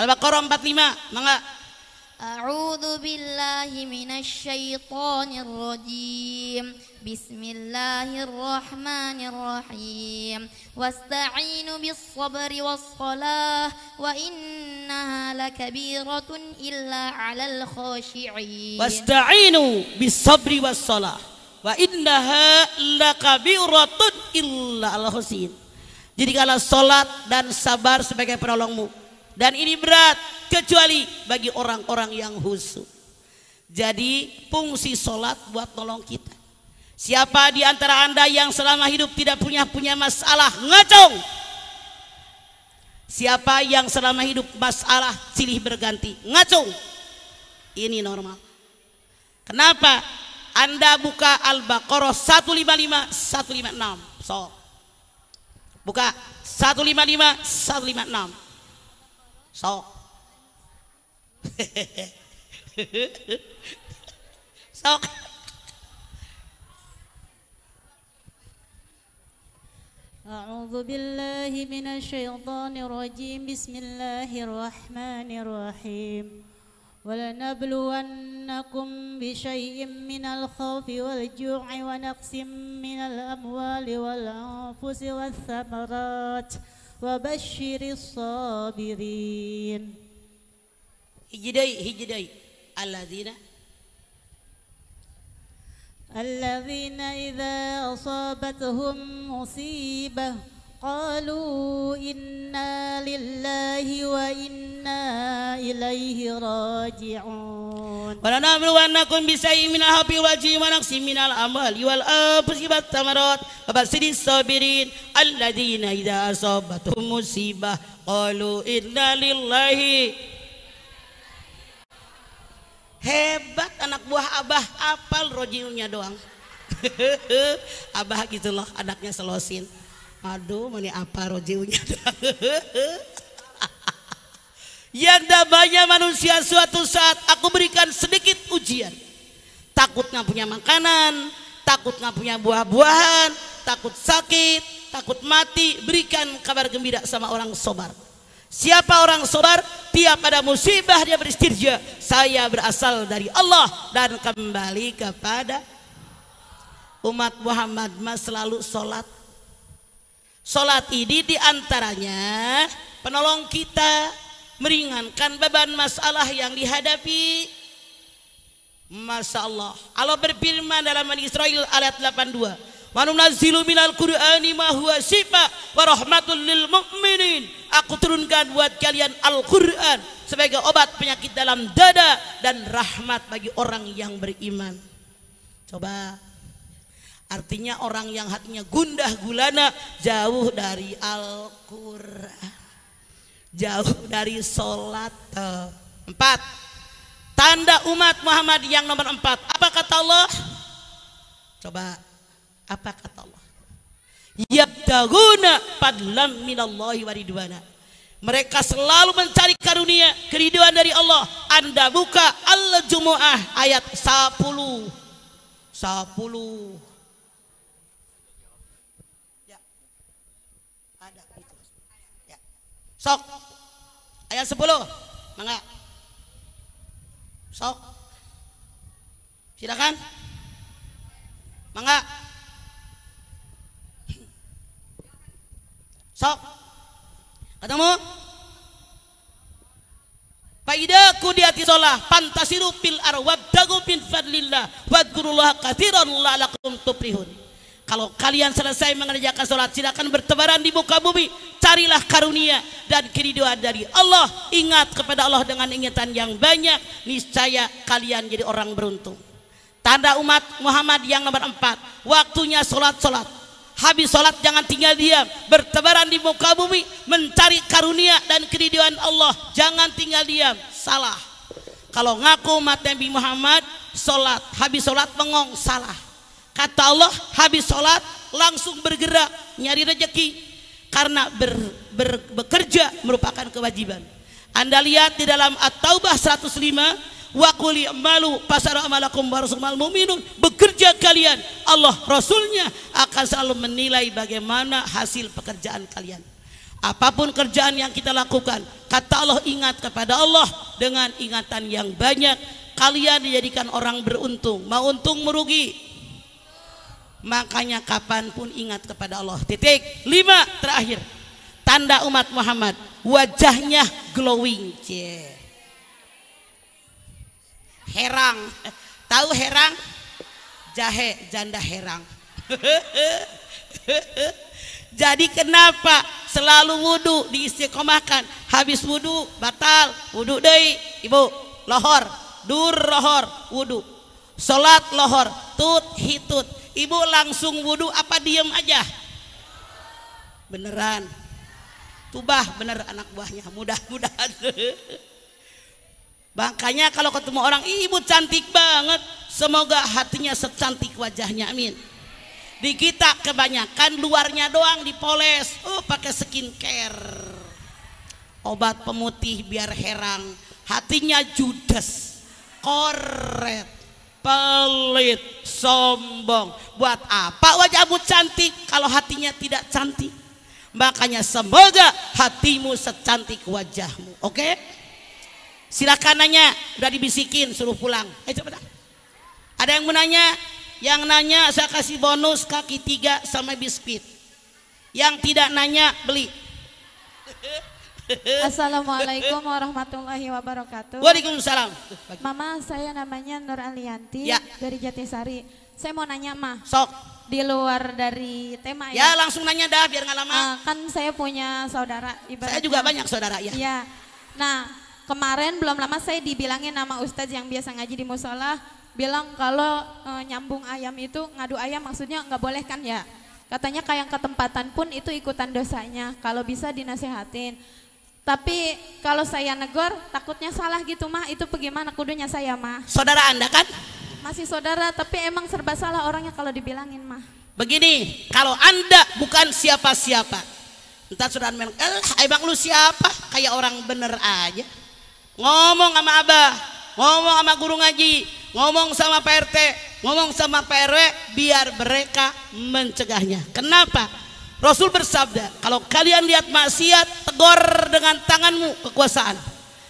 Al-Baqarah 45, mangga. أعوذ بالله من الشيطان الرجيم بسم الله الرحمن الرحيم واستعينوا بالصبر والصلاة وإنها لكبيرة إلا على الخاشعين واستعينوا بالصبر والصلاة وإنها لكبيرة إلا على الخاشعين Jadi kalau sholat dan sabar sebagai penolongmu. Dan ini berat kecuali bagi orang-orang yang husu. Jadi fungsi sholat buat tolong kita. Siapa di antara anda yang selama hidup tidak punya punya masalah ngacung? Siapa yang selama hidup masalah silih berganti ngacung? Ini normal. Kenapa? Anda buka Al-Baqarah 155 156. So. Buka 155 156. Sok. Sok. أعوذ بالله من الشيطان الرجيم بسم الله الرحمن الرحيم ولنبلونكم بشيء من الخوف والجوع ونقص من الأموال والأنفس والثمرات وبشر الصابرين هجدي هجدي الذين الذين إذا أصابتهم مصيبة قالوا إنا لله وإنا إليه راجعون ولنبلونكم بشيء من الحب والجي ونقص من الأموال والأنفس والثمرات وبشر الصابرين الذين إذا أصابتهم مصيبة قالوا إنا لله Hebat anak buah Abah apal rojinya doang. abah gitu loh anaknya selosin. Aduh, mana apa rojiunya? (laughs) Yang namanya manusia suatu saat aku berikan sedikit ujian. Takut nggak punya makanan, takut nggak punya buah-buahan, takut sakit, takut mati. Berikan kabar gembira sama orang sobar. Siapa orang sobar? Tiap ada musibah dia beristirja. Saya berasal dari Allah dan kembali kepada umat Muhammad mas selalu sholat Salat ini diantaranya penolong kita meringankan beban masalah yang dihadapi. Masya Allah. Allah berfirman dalam Al Israel ayat 82. Wa nunazzilu minal Qur'ani ma huwa syifa wa rahmatul lil mu'minin. Aku turunkan buat kalian Al-Qur'an sebagai obat penyakit dalam dada dan rahmat bagi orang yang beriman. Coba Artinya orang yang hatinya gundah gulana jauh dari Al-Quran. Jauh dari sholat. Empat. Tanda umat Muhammad yang nomor empat. Apa kata Allah? Coba. Apa kata Allah? Yabdaguna padlam minallahi waridwana. Mereka selalu mencari karunia, keriduan dari Allah. Anda buka Al-Jumu'ah ayat 10. 10. Sok. Ayat 10. Mangga. Sok. Silakan. Mangga. Sok. Ketemu? Faida kudiyati solah pantasiru pil arwab dagu pin fadlillah wadgurullah kathiran lalakum tuprihun. Kalau kalian selesai mengerjakan sholat, silakan bertebaran di muka bumi. Carilah karunia dan keriduan dari Allah. Ingat kepada Allah dengan ingatan yang banyak. Niscaya kalian jadi orang beruntung. Tanda umat Muhammad yang nomor empat. Waktunya sholat-sholat. Habis sholat jangan tinggal diam. Bertebaran di muka bumi. Mencari karunia dan keriduan Allah. Jangan tinggal diam. Salah. Kalau ngaku umat Nabi Muhammad, sholat. Habis sholat mengong, salah. Kata Allah, habis sholat langsung bergerak nyari rejeki karena ber, ber, bekerja merupakan kewajiban. Anda lihat di dalam At-Taubah 105 wakuli malu pasara amalakum warasumal mu'minun bekerja kalian Allah Rasulnya akan selalu menilai bagaimana hasil pekerjaan kalian apapun kerjaan yang kita lakukan kata Allah ingat kepada Allah dengan ingatan yang banyak kalian dijadikan orang beruntung mau untung merugi Makanya kapanpun ingat kepada Allah. Titik. Lima terakhir. Tanda umat Muhammad. Wajahnya glowing. Yeah. Herang. (laughs) Tahu herang? Jahe, janda herang. (laughs) Jadi kenapa selalu wudhu diistiqomahkan? Habis wudhu batal, wudhu deh, ibu, lohor, dur lohor, wudhu. Sholat lohor, tut hitut Ibu langsung wudhu apa diem aja? Beneran. Tubah bener anak buahnya. Mudah-mudahan. (laughs) Makanya kalau ketemu orang, ibu cantik banget. Semoga hatinya secantik wajahnya. Amin. Di kita kebanyakan luarnya doang dipoles. Oh, pakai skincare. Obat pemutih biar herang. Hatinya judes. Koret pelit, sombong. Buat apa wajahmu cantik kalau hatinya tidak cantik? Makanya semoga hatimu secantik wajahmu. Oke? Silakan nanya, udah dibisikin suruh pulang. Eh coba Ada yang menanya, yang nanya saya kasih bonus kaki tiga sama biskuit. Yang tidak nanya beli. (laughs) (laughs) Assalamualaikum warahmatullahi wabarakatuh. Waalaikumsalam. Mama, saya namanya Nur Alianti ya. dari Jatisari. Saya mau nanya, Ma. Sok. Di luar dari tema ya. Ya, langsung nanya dah biar nggak lama. Uh, kan saya punya saudara. Ibaratnya. Saya juga banyak saudara ya. Iya. Nah, kemarin belum lama saya dibilangin nama ustadz yang biasa ngaji di musola bilang kalau uh, nyambung ayam itu ngadu ayam maksudnya nggak boleh kan ya. Katanya kayak ketempatan pun itu ikutan dosanya. Kalau bisa dinasehatin. Tapi kalau saya negor, takutnya salah gitu mah, itu bagaimana kudunya saya mah. Saudara Anda kan? Masih saudara, tapi emang serba salah orangnya kalau dibilangin mah. Begini, kalau Anda bukan siapa-siapa. Entah saudara main, eh emang lu siapa? Kayak orang bener aja. Ngomong sama abah, ngomong sama guru ngaji, ngomong sama PRT, ngomong sama PRW, biar mereka mencegahnya. Kenapa? Rasul bersabda, kalau kalian lihat maksiat, tegur dengan tanganmu kekuasaan.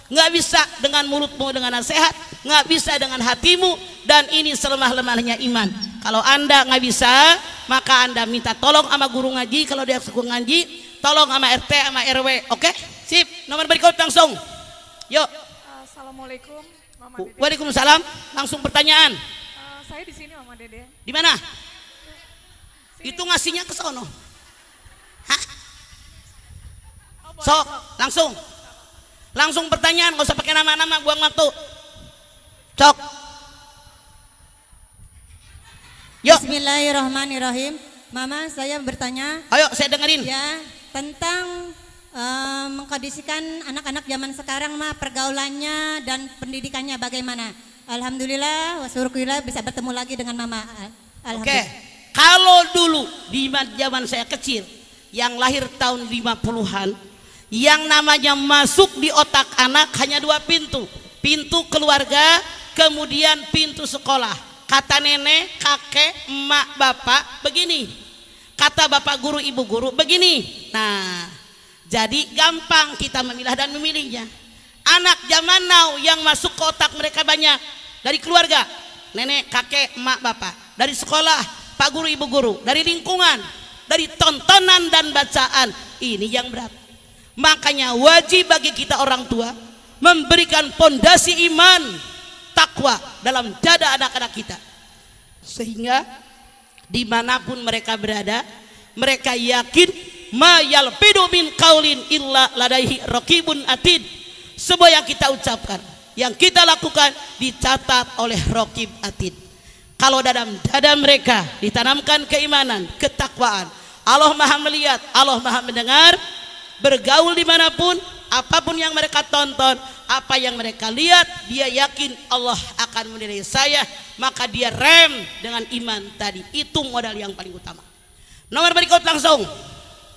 Nggak bisa dengan mulutmu dengan nasihat, nggak bisa dengan hatimu, dan ini selemah-lemahnya iman. Kalau anda nggak bisa, maka anda minta tolong sama guru ngaji, kalau dia suku ngaji, tolong sama RT, sama RW, oke? Okay? Sip, nomor berikut langsung. Yuk. Assalamualaikum. Mama Dede. Waalaikumsalam. Langsung pertanyaan. Uh, saya di sini Mama Dede. Di mana? Itu ngasihnya ke sono. Hah? Sok, langsung. Langsung pertanyaan, nggak usah pakai nama-nama, buang waktu. Cok. Yuk. Bismillahirrahmanirrahim. Mama, saya bertanya. Ayo, saya dengerin. Ya, tentang uh, mengkondisikan anak-anak zaman sekarang mah pergaulannya dan pendidikannya bagaimana? Alhamdulillah, wasyukurillah bisa bertemu lagi dengan Mama. Oke, kalau dulu di zaman saya kecil, yang lahir tahun 50-an yang namanya masuk di otak anak hanya dua pintu pintu keluarga kemudian pintu sekolah kata nenek kakek emak bapak begini kata bapak guru ibu guru begini nah jadi gampang kita memilah dan memilihnya anak zaman now yang masuk ke otak mereka banyak dari keluarga nenek kakek emak bapak dari sekolah pak guru ibu guru dari lingkungan dari tontonan dan bacaan ini yang berat makanya wajib bagi kita orang tua memberikan pondasi iman takwa dalam dada anak-anak kita sehingga dimanapun mereka berada mereka yakin mayal min kaulin illa ladaihi rokibun atid semua yang kita ucapkan yang kita lakukan dicatat oleh rokib atid kalau dalam dada mereka ditanamkan keimanan, ketakwaan. Allah maha melihat, Allah maha mendengar. Bergaul dimanapun, apapun yang mereka tonton, apa yang mereka lihat, dia yakin Allah akan menilai saya. Maka dia rem dengan iman tadi. Itu modal yang paling utama. Nomor berikut langsung.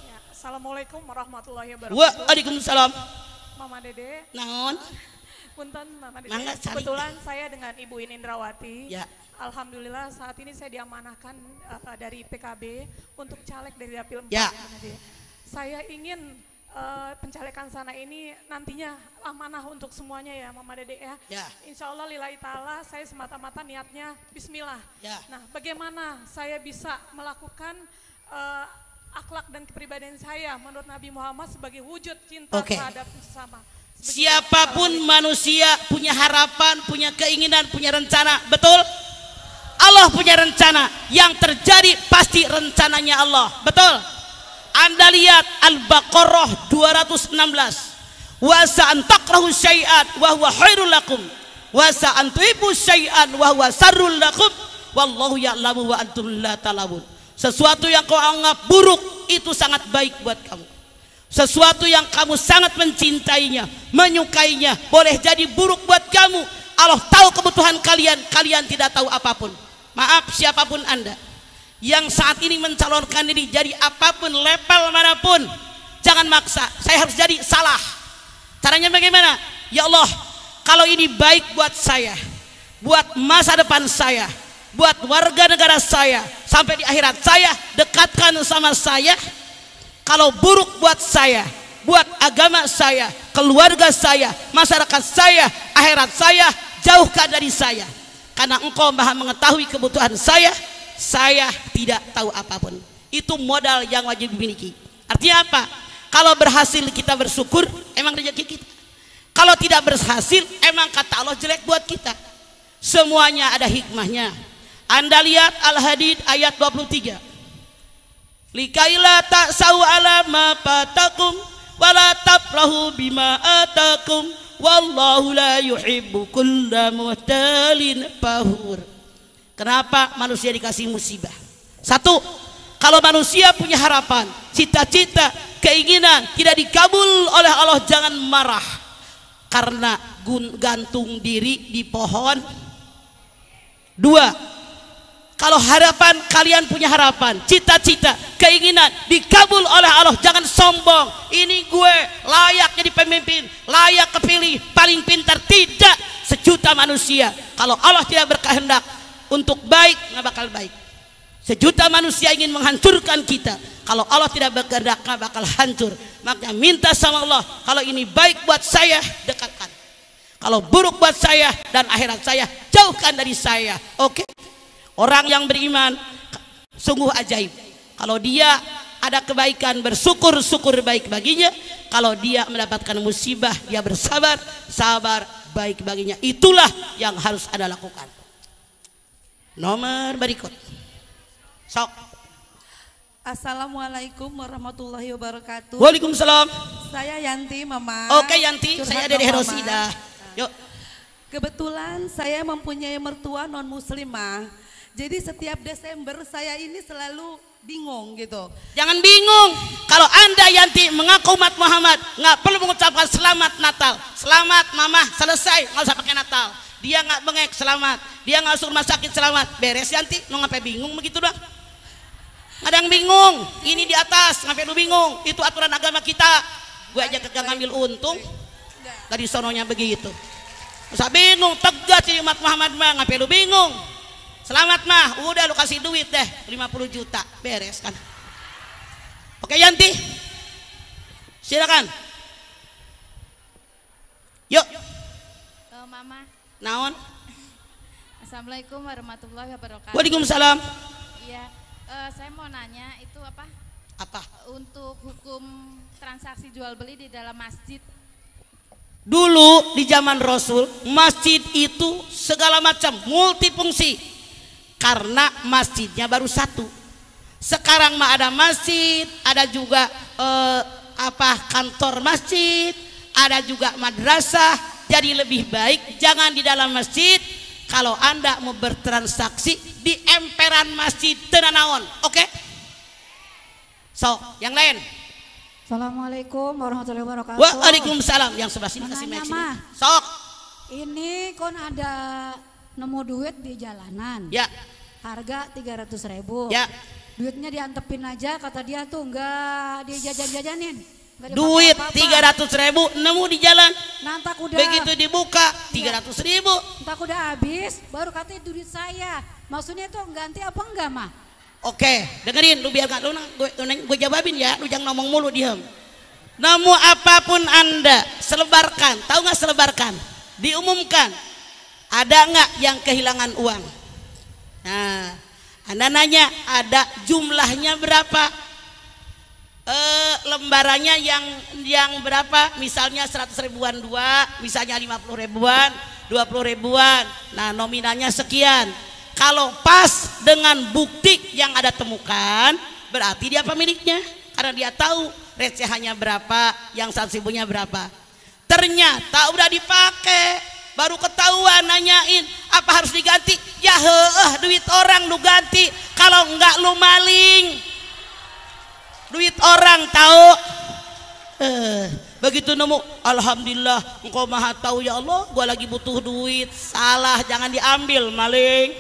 Ya, Assalamualaikum warahmatullahi wabarakatuh. Waalaikumsalam. Mama Dede. Naon. Punten Mama Dede. Mangga, Kebetulan saya dengan Ibu Indrawati. Ya Alhamdulillah saat ini saya diamanahkan uh, dari PKB untuk caleg dari dapil 4 ya. saya ingin uh, pencalekan sana ini nantinya amanah untuk semuanya ya Mama Dede ya. ya. Insya Allah lillahi ta'ala saya semata-mata niatnya bismillah. Ya. Nah bagaimana saya bisa melakukan uh, akhlak dan kepribadian saya menurut Nabi Muhammad sebagai wujud cinta okay. terhadap sesama. Siapapun manusia punya harapan, punya keinginan, punya rencana, betul? Allah punya rencana yang terjadi pasti rencananya Allah betul anda lihat Al-Baqarah 216 wasa antakrahu syai'at wa huwa khairul lakum wasa antuibu syai'at wa huwa lakum wallahu ya'lamu wa antum la talabun sesuatu yang kau anggap buruk itu sangat baik buat kamu sesuatu yang kamu sangat mencintainya menyukainya boleh jadi buruk buat kamu Allah tahu kebutuhan kalian kalian tidak tahu apapun Maaf siapapun Anda yang saat ini mencalonkan diri jadi apapun level manapun jangan maksa saya harus jadi salah caranya bagaimana ya Allah kalau ini baik buat saya buat masa depan saya buat warga negara saya sampai di akhirat saya dekatkan sama saya kalau buruk buat saya buat agama saya keluarga saya masyarakat saya akhirat saya jauhkan dari saya karena engkau maha mengetahui kebutuhan saya saya tidak tahu apapun itu modal yang wajib dimiliki artinya apa kalau berhasil kita bersyukur emang rezeki kita kalau tidak berhasil emang kata Allah jelek buat kita semuanya ada hikmahnya anda lihat Al-Hadid ayat 23 likaila tak sawu alama patakum walatap lahu bima atakum wallahu la yuhibbu kulla muhtalin pahur kenapa manusia dikasih musibah satu kalau manusia punya harapan cita-cita keinginan tidak dikabul oleh Allah jangan marah karena gantung diri di pohon dua kalau harapan, kalian punya harapan, cita-cita, keinginan dikabul oleh Allah. Jangan sombong. Ini gue layak jadi pemimpin, layak kepilih, paling pintar. Tidak sejuta manusia. Kalau Allah tidak berkehendak untuk baik, nggak bakal baik. Sejuta manusia ingin menghancurkan kita. Kalau Allah tidak berkehendak, nggak bakal hancur. Makanya minta sama Allah. Kalau ini baik buat saya, dekatkan. Kalau buruk buat saya dan akhirat saya, jauhkan dari saya. Oke? Okay? Orang yang beriman sungguh ajaib. Kalau dia ada kebaikan bersyukur-syukur baik baginya. Kalau dia mendapatkan musibah dia bersabar, sabar baik baginya. Itulah yang harus Anda lakukan. Nomor berikut. Sok. Assalamualaikum warahmatullahi wabarakatuh. Waalaikumsalam. Saya Yanti Mama. Oke Yanti, Curhat saya dari Herosida. Yuk. Kebetulan saya mempunyai mertua non muslimah jadi setiap Desember saya ini selalu bingung gitu. Jangan bingung. Kalau Anda Yanti mengaku umat Muhammad, nggak perlu mengucapkan selamat Natal. Selamat Mama, selesai, nggak usah pakai Natal. Dia nggak mengek selamat. Dia nggak suruh masakin selamat. Beres Yanti, mau ngapain bingung begitu doang? Ada yang bingung, ini di atas, ngapain lu bingung? Itu aturan agama kita. Gue aja kagak ngambil untung. Dari sononya begitu. Usah bingung, tegas ini umat Muhammad mah, ngapain lu bingung? Selamat mah, udah lu kasih duit deh 50 juta, beres kan. Oke Yanti, silakan. Yuk. Uh, mama. Naon? Assalamualaikum warahmatullahi wabarakatuh. Waalaikumsalam. Iya, uh, saya mau nanya itu apa? Apa? Untuk hukum transaksi jual beli di dalam masjid. Dulu di zaman Rasul, masjid itu segala macam multifungsi karena masjidnya baru satu. Sekarang mah ada masjid, ada juga eh, apa kantor masjid, ada juga madrasah. Jadi lebih baik jangan di dalam masjid. Kalau anda mau bertransaksi di emperan masjid tenanawan, oke? Okay? So, yang lain. Assalamualaikum warahmatullahi wabarakatuh. Waalaikumsalam. Yang sebelah sini kasih mic sini. Sok. Ini kon ada nemu duit di jalanan. Ya. Harga 300 ribu. Ya. Duitnya diantepin aja kata dia tuh nggak jajan-jajan jajanin Duit tiga ratus ribu nemu di jalan. Nanti udah begitu dibuka iya. tiga ratus ribu. Nanti udah habis baru katanya duit saya. Maksudnya tuh ganti apa enggak mah? Oke, dengerin lu biar gak lu gue, gue jawabin ya, lu jangan ngomong mulu diem. Namu apapun anda selebarkan, tahu nggak selebarkan? Diumumkan, ada enggak yang kehilangan uang? Nah, Anda nanya, ada jumlahnya berapa? E, lembarannya yang yang berapa? Misalnya 100 ribuan dua, misalnya 50 ribuan, 20 ribuan. Nah, nominalnya sekian. Kalau pas dengan bukti yang ada temukan, berarti dia pemiliknya karena dia tahu recehannya berapa, yang satu ribunya berapa. Ternyata udah dipakai, baru ketahuan nanyain apa harus diganti ya heeh duit orang lu ganti kalau enggak lu maling duit orang tahu eh, begitu nemu alhamdulillah engkau maha tahu ya Allah gua lagi butuh duit salah jangan diambil maling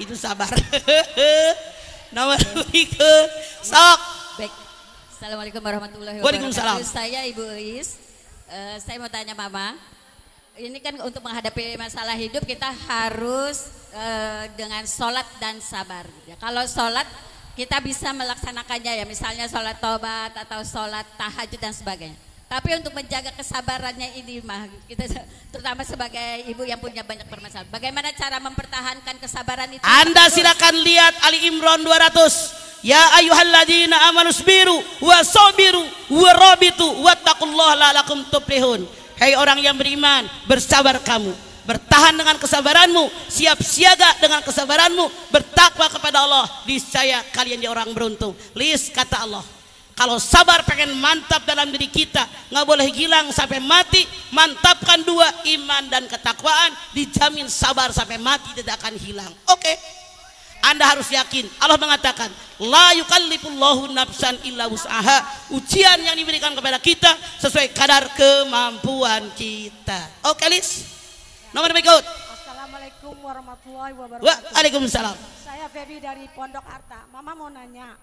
itu sabar (laughs) nama tiga sok Baik. Assalamualaikum warahmatullahi wabarakatuh saya Ibu Is uh, eh, saya mau tanya Mama ini kan untuk menghadapi masalah hidup kita harus uh, dengan sholat dan sabar. Ya, kalau sholat kita bisa melaksanakannya ya, misalnya sholat tobat atau sholat tahajud dan sebagainya. Tapi untuk menjaga kesabarannya ini mah kita terutama sebagai ibu yang punya banyak permasalahan. Bagaimana cara mempertahankan kesabaran itu? Anda silakan lihat Ali Imron 200. Ya ayyuhalladzina amanu sabiru wa sabiru wa rabitu wattaqullaha la'allakum tuflihun. Hei orang yang beriman, bersabar kamu. Bertahan dengan kesabaranmu, siap siaga dengan kesabaranmu, bertakwa kepada Allah. Di saya kalian ya orang beruntung. Lis kata Allah. Kalau sabar pengen mantap dalam diri kita, nggak boleh hilang sampai mati. Mantapkan dua iman dan ketakwaan, dijamin sabar sampai mati tidak akan hilang. Oke. Okay. Anda harus yakin. Allah mengatakan, la yukallifullahu nafsan illa wus'aha. Ujian yang diberikan kepada kita sesuai kadar kemampuan kita. Oke, okay, Lis. Nomor berikut. Assalamualaikum warahmatullahi wabarakatuh. Waalaikumsalam. Saya Feby dari Pondok Arta. Mama mau nanya,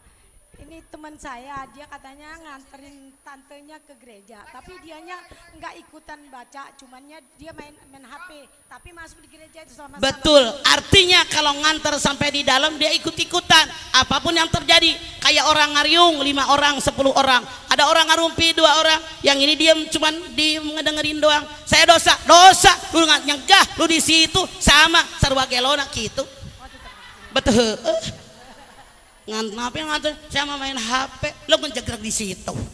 ini teman saya dia katanya nganterin tantenya ke gereja tapi dianya nggak ikutan baca cumannya dia main main HP tapi masuk di gereja itu selama betul artinya kalau nganter sampai di dalam dia ikut-ikutan apapun yang terjadi kayak orang ngariung lima orang sepuluh orang ada orang ngarumpi dua orang yang ini dia cuman di ngedengerin doang saya dosa dosa lu nggak nyegah lu di situ sama sarwa gelona gitu oh, betul ngan ngapain ya, nganter saya mau main HP lo menjegrek di situ oke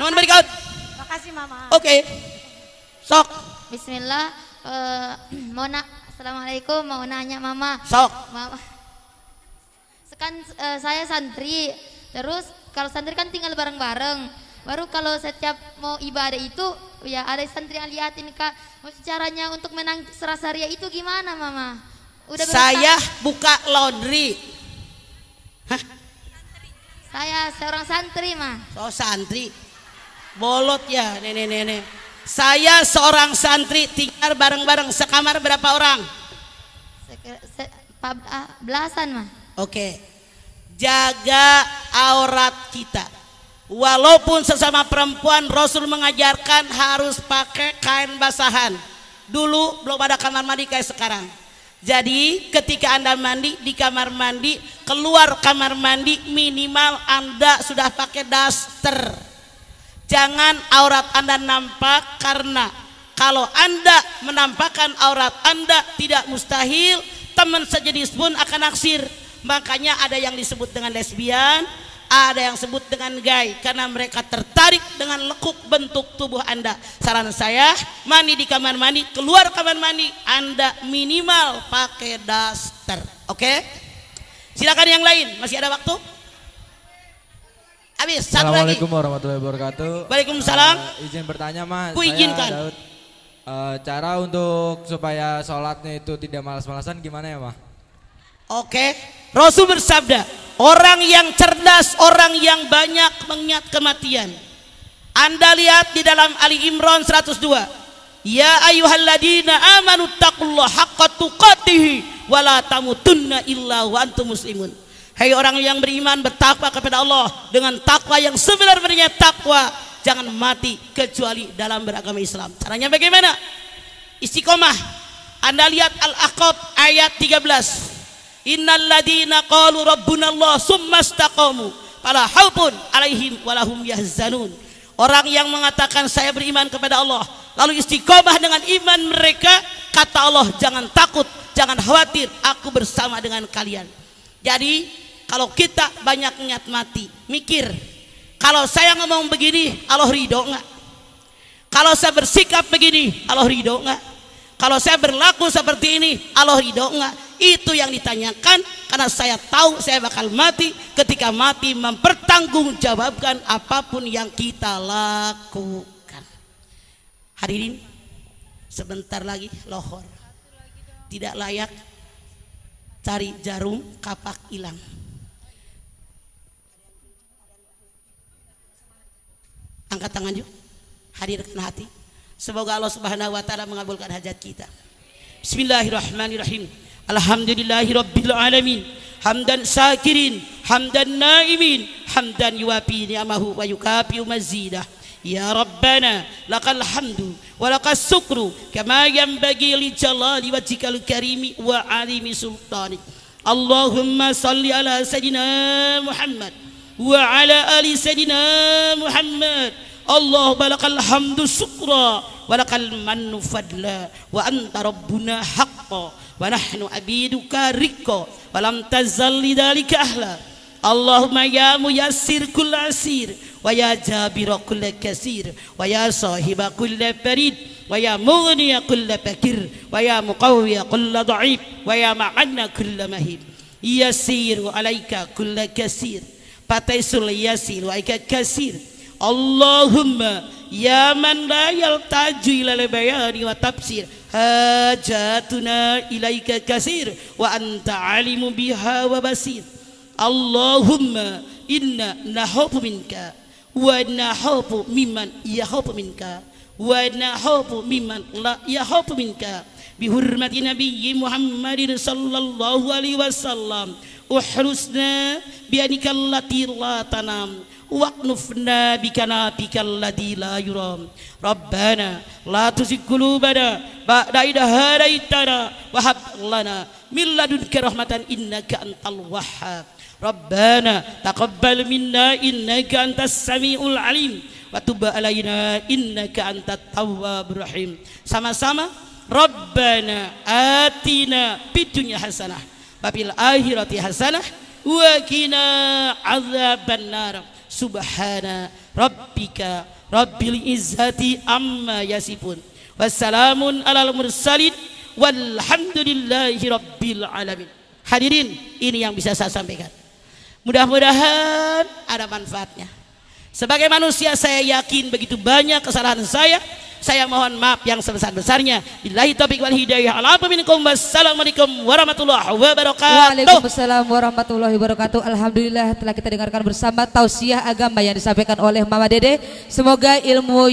okay. berikut terima kasih mama oke okay. sok Bismillah uh, (clears throat) mau nak Assalamualaikum mau nanya mama sok mama sekan uh, saya santri terus kalau santri kan tinggal bareng-bareng baru kalau setiap mau ibadah itu ya ada santri yang liatin kak caranya untuk menang serasa ria itu gimana mama Udah saya buka laundry. Hah? Saya seorang santri mah. Oh santri, bolot ya nenek-nenek. Saya seorang santri tinggal bareng-bareng sekamar berapa orang? belasan mah. Oke, jaga aurat kita. Walaupun sesama perempuan Rasul mengajarkan harus pakai kain basahan. Dulu belum ada kamar mandi kayak sekarang. Jadi ketika Anda mandi di kamar mandi, keluar kamar mandi minimal Anda sudah pakai daster. Jangan aurat Anda nampak karena kalau Anda menampakkan aurat Anda tidak mustahil teman sejenis pun akan naksir. Makanya ada yang disebut dengan lesbian, ada yang sebut dengan gay karena mereka tertarik dengan lekuk bentuk tubuh Anda. Saran saya, mandi di kamar mandi, keluar kamar mandi, Anda minimal pakai daster. Oke? Okay? Silakan yang lain, masih ada waktu? Habis, satu Assalamualaikum lagi. warahmatullahi wabarakatuh. Waalaikumsalam. Uh, izin bertanya, Mas. Ku izinkan. Daud, uh, eh, cara untuk supaya sholatnya itu tidak malas-malasan gimana ya, Mas? Oke, okay. Rasul bersabda, Orang yang cerdas, orang yang banyak mengingat kematian. Anda lihat di dalam Ali Imran 102. Ya ayyuhalladzina amanu taqullaha haqqa tuqatih wa la tamutunna illa wa antum muslimun. Hai hey orang yang beriman bertakwa kepada Allah dengan takwa yang sebenarnya takwa, jangan mati kecuali dalam beragama Islam. Caranya bagaimana? Istiqomah. Anda lihat Al-Aqab ayat 13 qalu fala alaihim walahum orang yang mengatakan saya beriman kepada Allah lalu istiqomah dengan iman mereka kata Allah jangan takut jangan khawatir aku bersama dengan kalian jadi kalau kita banyak niat mati mikir kalau saya ngomong begini Allah ridho nggak kalau saya bersikap begini Allah ridho nggak kalau saya berlaku seperti ini, Allah ridho enggak? Itu yang ditanyakan karena saya tahu saya bakal mati. Ketika mati mempertanggungjawabkan apapun yang kita lakukan. Hari ini sebentar lagi lohor. Tidak layak cari jarum kapak hilang. Angkat tangan yuk. Hadirkan hati. Semoga Allah Subhanahu wa taala mengabulkan hajat kita. Bismillahirrahmanirrahim. Alhamdulillahirabbil alamin. Hamdan sakirin, hamdan naimin, hamdan yuwafi ni'amahu wa yukafi mazidah. يا ربنا لك الحمد ولك الشكر كما ينبغي لجلال وجهك الكريم وعظيم سلطانك اللهم صل على Muhammad. اللهم لك الحمد شكرا ولك المن فضلا وأنت ربنا حقا ونحن عبيدك رقا ولم تزل لذلك أهلا اللهم يا ميسر كل عسير ويا جابر كل كثير ويا صاحب كل فريد ويا مغني كل فكر ويا مقوي كل ضعيف ويا معنى كل مهيب يسير عليك كل كثير فتيسر يسير عليك كثير Allahumma ya man la yaltaju ila bayani wa tafsir hajatuna ilaika kasir wa anta alimu biha wa basir Allahumma inna nahofu minka wa nahofu mimman yahofu minka wa nahofu mimman la yahofu minka bihurmati nabiyyi muhammadin sallallahu alaihi wasallam uhrusna bianika latir la tanam waknufna bikana bikal ladhi la yuram Rabbana la tuzik gulubana ba'da idha haraitana wahab lana min ladun ke rahmatan innaka antal wahhab Rabbana taqabbal minna innaka antas sami'ul alim wa tuba alayna innaka antat tawwab rahim sama-sama Rabbana atina pitunya hasanah babil akhirati hasanah wa kina azaban naram subhana rabbika rabbil izzati amma yasifun wassalamun alal mursalin walhamdulillahi rabbil alamin hadirin ini yang bisa saya sampaikan mudah-mudahan ada manfaatnya sebagai manusia saya yakin begitu banyak kesalahan saya. Saya mohon maaf yang sebesar-besarnya. Billahi taufiq wal hidayah. Wassalamualaikum warahmatullahi wabarakatuh. Waalaikumsalam warahmatullahi wabarakatuh. Alhamdulillah telah kita dengarkan bersama tausiah agama yang disampaikan oleh Mama Dede. Semoga ilmu